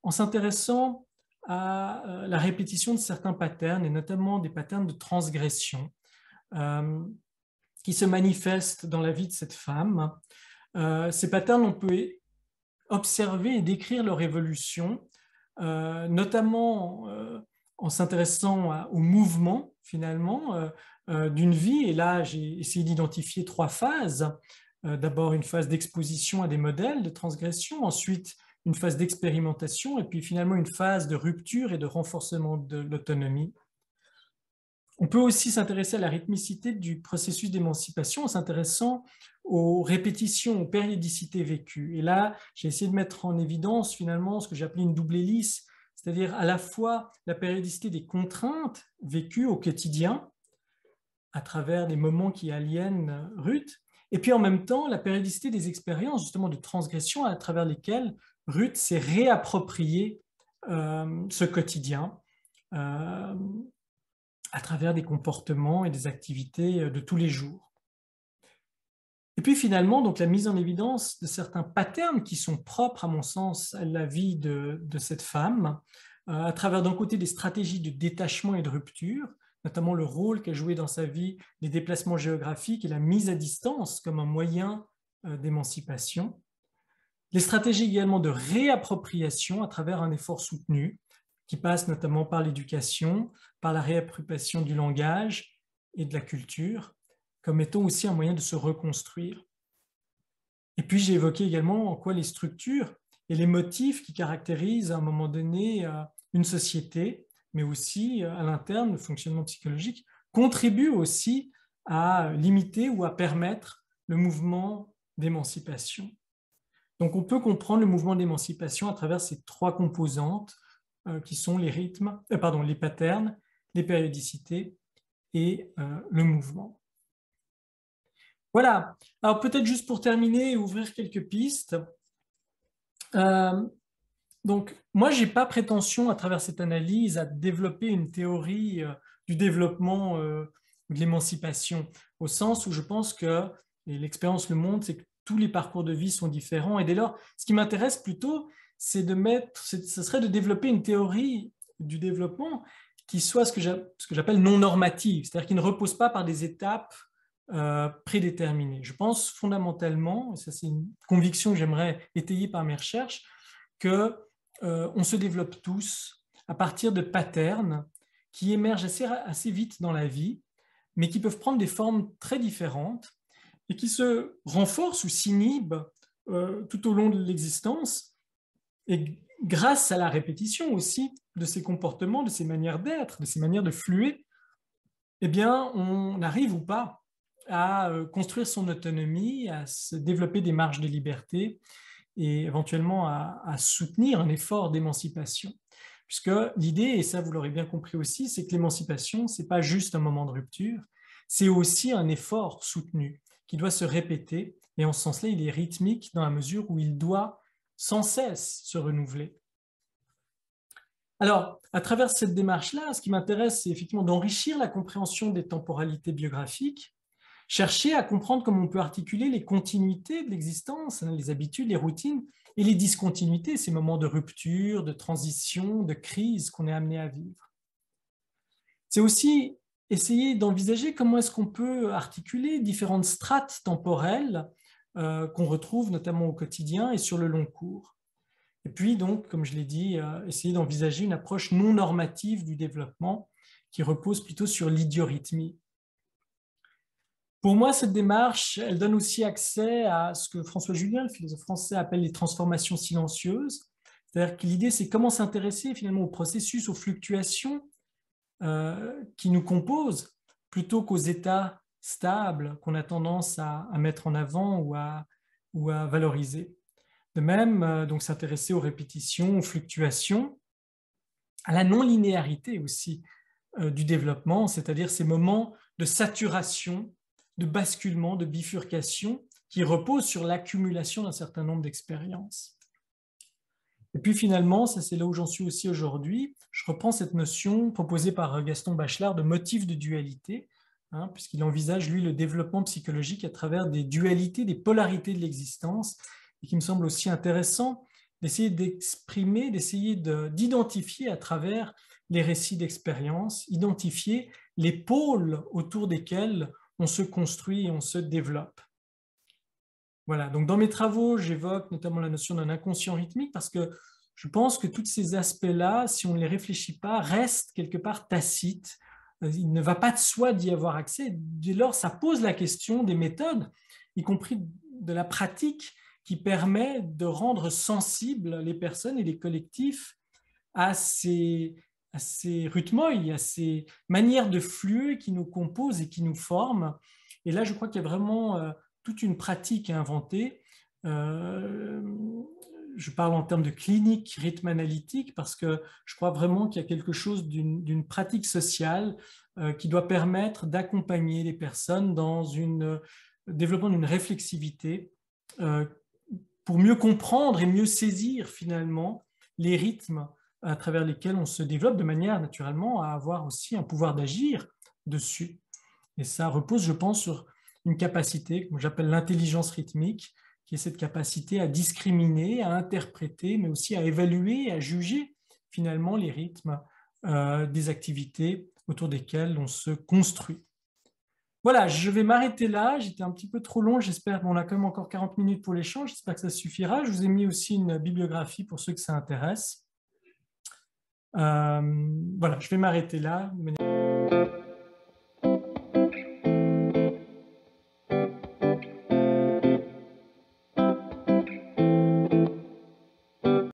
en s'intéressant à euh, la répétition de certains patterns, et notamment des patterns de transgression euh, qui se manifestent dans la vie de cette femme. Euh, ces patterns, on peut observer et décrire leur évolution euh, notamment euh, en s'intéressant au mouvement finalement euh, d'une vie. Et là, j'ai essayé d'identifier trois phases. D'abord une phase d'exposition à des modèles de transgression, ensuite une phase d'expérimentation et puis finalement une phase de rupture et de renforcement de l'autonomie. On peut aussi s'intéresser à la rythmicité du processus d'émancipation en s'intéressant aux répétitions, aux périodicités vécues. Et là, j'ai essayé de mettre en évidence finalement ce que j'appelais une double hélice, c'est-à-dire à la fois la périodicité des contraintes vécues au quotidien, à travers des moments qui aliènent Ruth, et puis en même temps la périodicité des expériences justement de transgression à travers lesquelles Ruth s'est réapproprié euh, ce quotidien euh, à travers des comportements et des activités euh, de tous les jours. Et puis finalement, donc la mise en évidence de certains patterns qui sont propres, à mon sens, à la vie de, cette femme, euh, à travers d'un côté des stratégies de détachement et de rupture, notamment le rôle qu'a joué dans sa vie les déplacements géographiques et la mise à distance comme un moyen euh, d'émancipation. Les stratégies également de réappropriation à travers un effort soutenu qui passe notamment par l'éducation, par la réappropriation du langage et de la culture, comme étant aussi un moyen de se reconstruire. Et puis j'ai évoqué également en quoi les structures et les motifs qui caractérisent à un moment donné euh, une société, mais aussi euh, à l'interne le fonctionnement psychologique, contribuent aussi à limiter ou à permettre le mouvement d'émancipation. Donc on peut comprendre le mouvement d'émancipation à travers ces trois composantes euh, qui sont les rythmes, pardon, les patterns, les périodicités et le mouvement. Voilà. Alors peut-être juste pour terminer et ouvrir quelques pistes. Euh, donc moi, je n'ai pas prétention à travers cette analyse à développer une théorie euh, du développement euh, de l'émancipation, au sens où je pense que, et l'expérience le montre, c'est que tous les parcours de vie sont différents. Et dès lors, ce qui m'intéresse plutôt, c'est de mettre, ce serait de développer une théorie du développement qui soit ce que j'appelle non normative, c'est-à-dire qui ne repose pas par des étapes euh, prédéterminés, Je pense fondamentalement, et ça c'est une conviction que j'aimerais étayer par mes recherches, que euh, on se développe tous à partir de patterns qui émergent assez, vite dans la vie, mais qui peuvent prendre des formes très différentes et qui se renforcent ou s'inhibent euh, tout au long de l'existence, et grâce à la répétition aussi de ces comportements, de ces manières d'être, de ces manières de fluer, eh bien, on arrive ou pas à euh, construire son autonomie, à se développer des marges de liberté et éventuellement à, soutenir un effort d'émancipation. Puisque l'idée, et ça vous l'aurez bien compris aussi, c'est que l'émancipation, ce n'est pas juste un moment de rupture, c'est aussi un effort soutenu qui doit se répéter. Et en ce sens-là, il est rythmique dans la mesure où il doit sans cesse se renouveler. Alors, à travers cette démarche-là, ce qui m'intéresse, c'est effectivement d'enrichir la compréhension des temporalités biographiques chercher à comprendre comment on peut articuler les continuités de l'existence, hein, les habitudes, les routines et les discontinuités, ces moments de rupture, de transition, de crise qu'on est amené à vivre. C'est aussi essayer d'envisager comment est-ce qu'on peut articuler différentes strates temporelles euh, qu'on retrouve notamment au quotidien et sur le long cours. Et puis donc, comme je l'ai dit, euh, essayer d'envisager une approche non normative du développement qui repose plutôt sur l'idiorhythmie, pour moi, cette démarche, elle donne aussi accès à ce que François Julien, le philosophe français, appelle les transformations silencieuses. C'est-à-dire que l'idée, c'est comment s'intéresser finalement au processus, aux fluctuations euh, qui nous composent, plutôt qu'aux états stables qu'on a tendance à, mettre en avant ou à, valoriser. De même, euh, donc s'intéresser aux répétitions, aux fluctuations, à la non-linéarité aussi euh, du développement, c'est-à-dire ces moments de saturation de basculement, de bifurcation qui repose sur l'accumulation d'un certain nombre d'expériences. Et puis finalement, ça c'est là où j'en suis aussi aujourd'hui, je reprends cette notion proposée par Gaston Bachelard de motif de dualité, hein, puisqu'il envisage lui le développement psychologique à travers des dualités, des polarités de l'existence, et qui me semble aussi intéressant d'essayer d'exprimer, d'essayer d'identifier à travers les récits d'expérience, identifier les pôles autour desquels on se construit et on se développe. Voilà, donc dans mes travaux, j'évoque notamment la notion d'un inconscient rythmique parce que je pense que tous ces aspects-là, si on ne les réfléchit pas, restent quelque part tacites. Euh, il ne va pas de soi d'y avoir accès. Dès lors, ça pose la question des méthodes, y compris de la pratique qui permet de rendre sensibles les personnes et les collectifs à ces, à ces rythmoïs, à ces manières de flux qui nous composent et qui nous forment. Et là, je crois qu'il y a vraiment euh, toute une pratique à inventer. Euh, je parle en termes de clinique rythme analytique parce que je crois vraiment qu'il y a quelque chose d'une pratique sociale euh, qui doit permettre d'accompagner les personnes dans une développement d'une réflexivité pour mieux comprendre et mieux saisir finalement les rythmes à travers lesquels on se développe de manière naturellement à avoir aussi un pouvoir d'agir dessus. Et ça repose, je pense, sur une capacité que j'appelle l'intelligence rythmique, qui est cette capacité à discriminer, à interpréter, mais aussi à évaluer, à juger finalement les rythmes euh, des activités autour desquelles on se construit. Voilà, je vais m'arrêter là. J'étais un petit peu trop long. J'espère qu'on a quand même encore 40 minutes pour l'échange. J'espère que ça suffira. Je vous ai mis aussi une bibliographie pour ceux que ça intéresse. Euh, voilà, je vais m'arrêter là.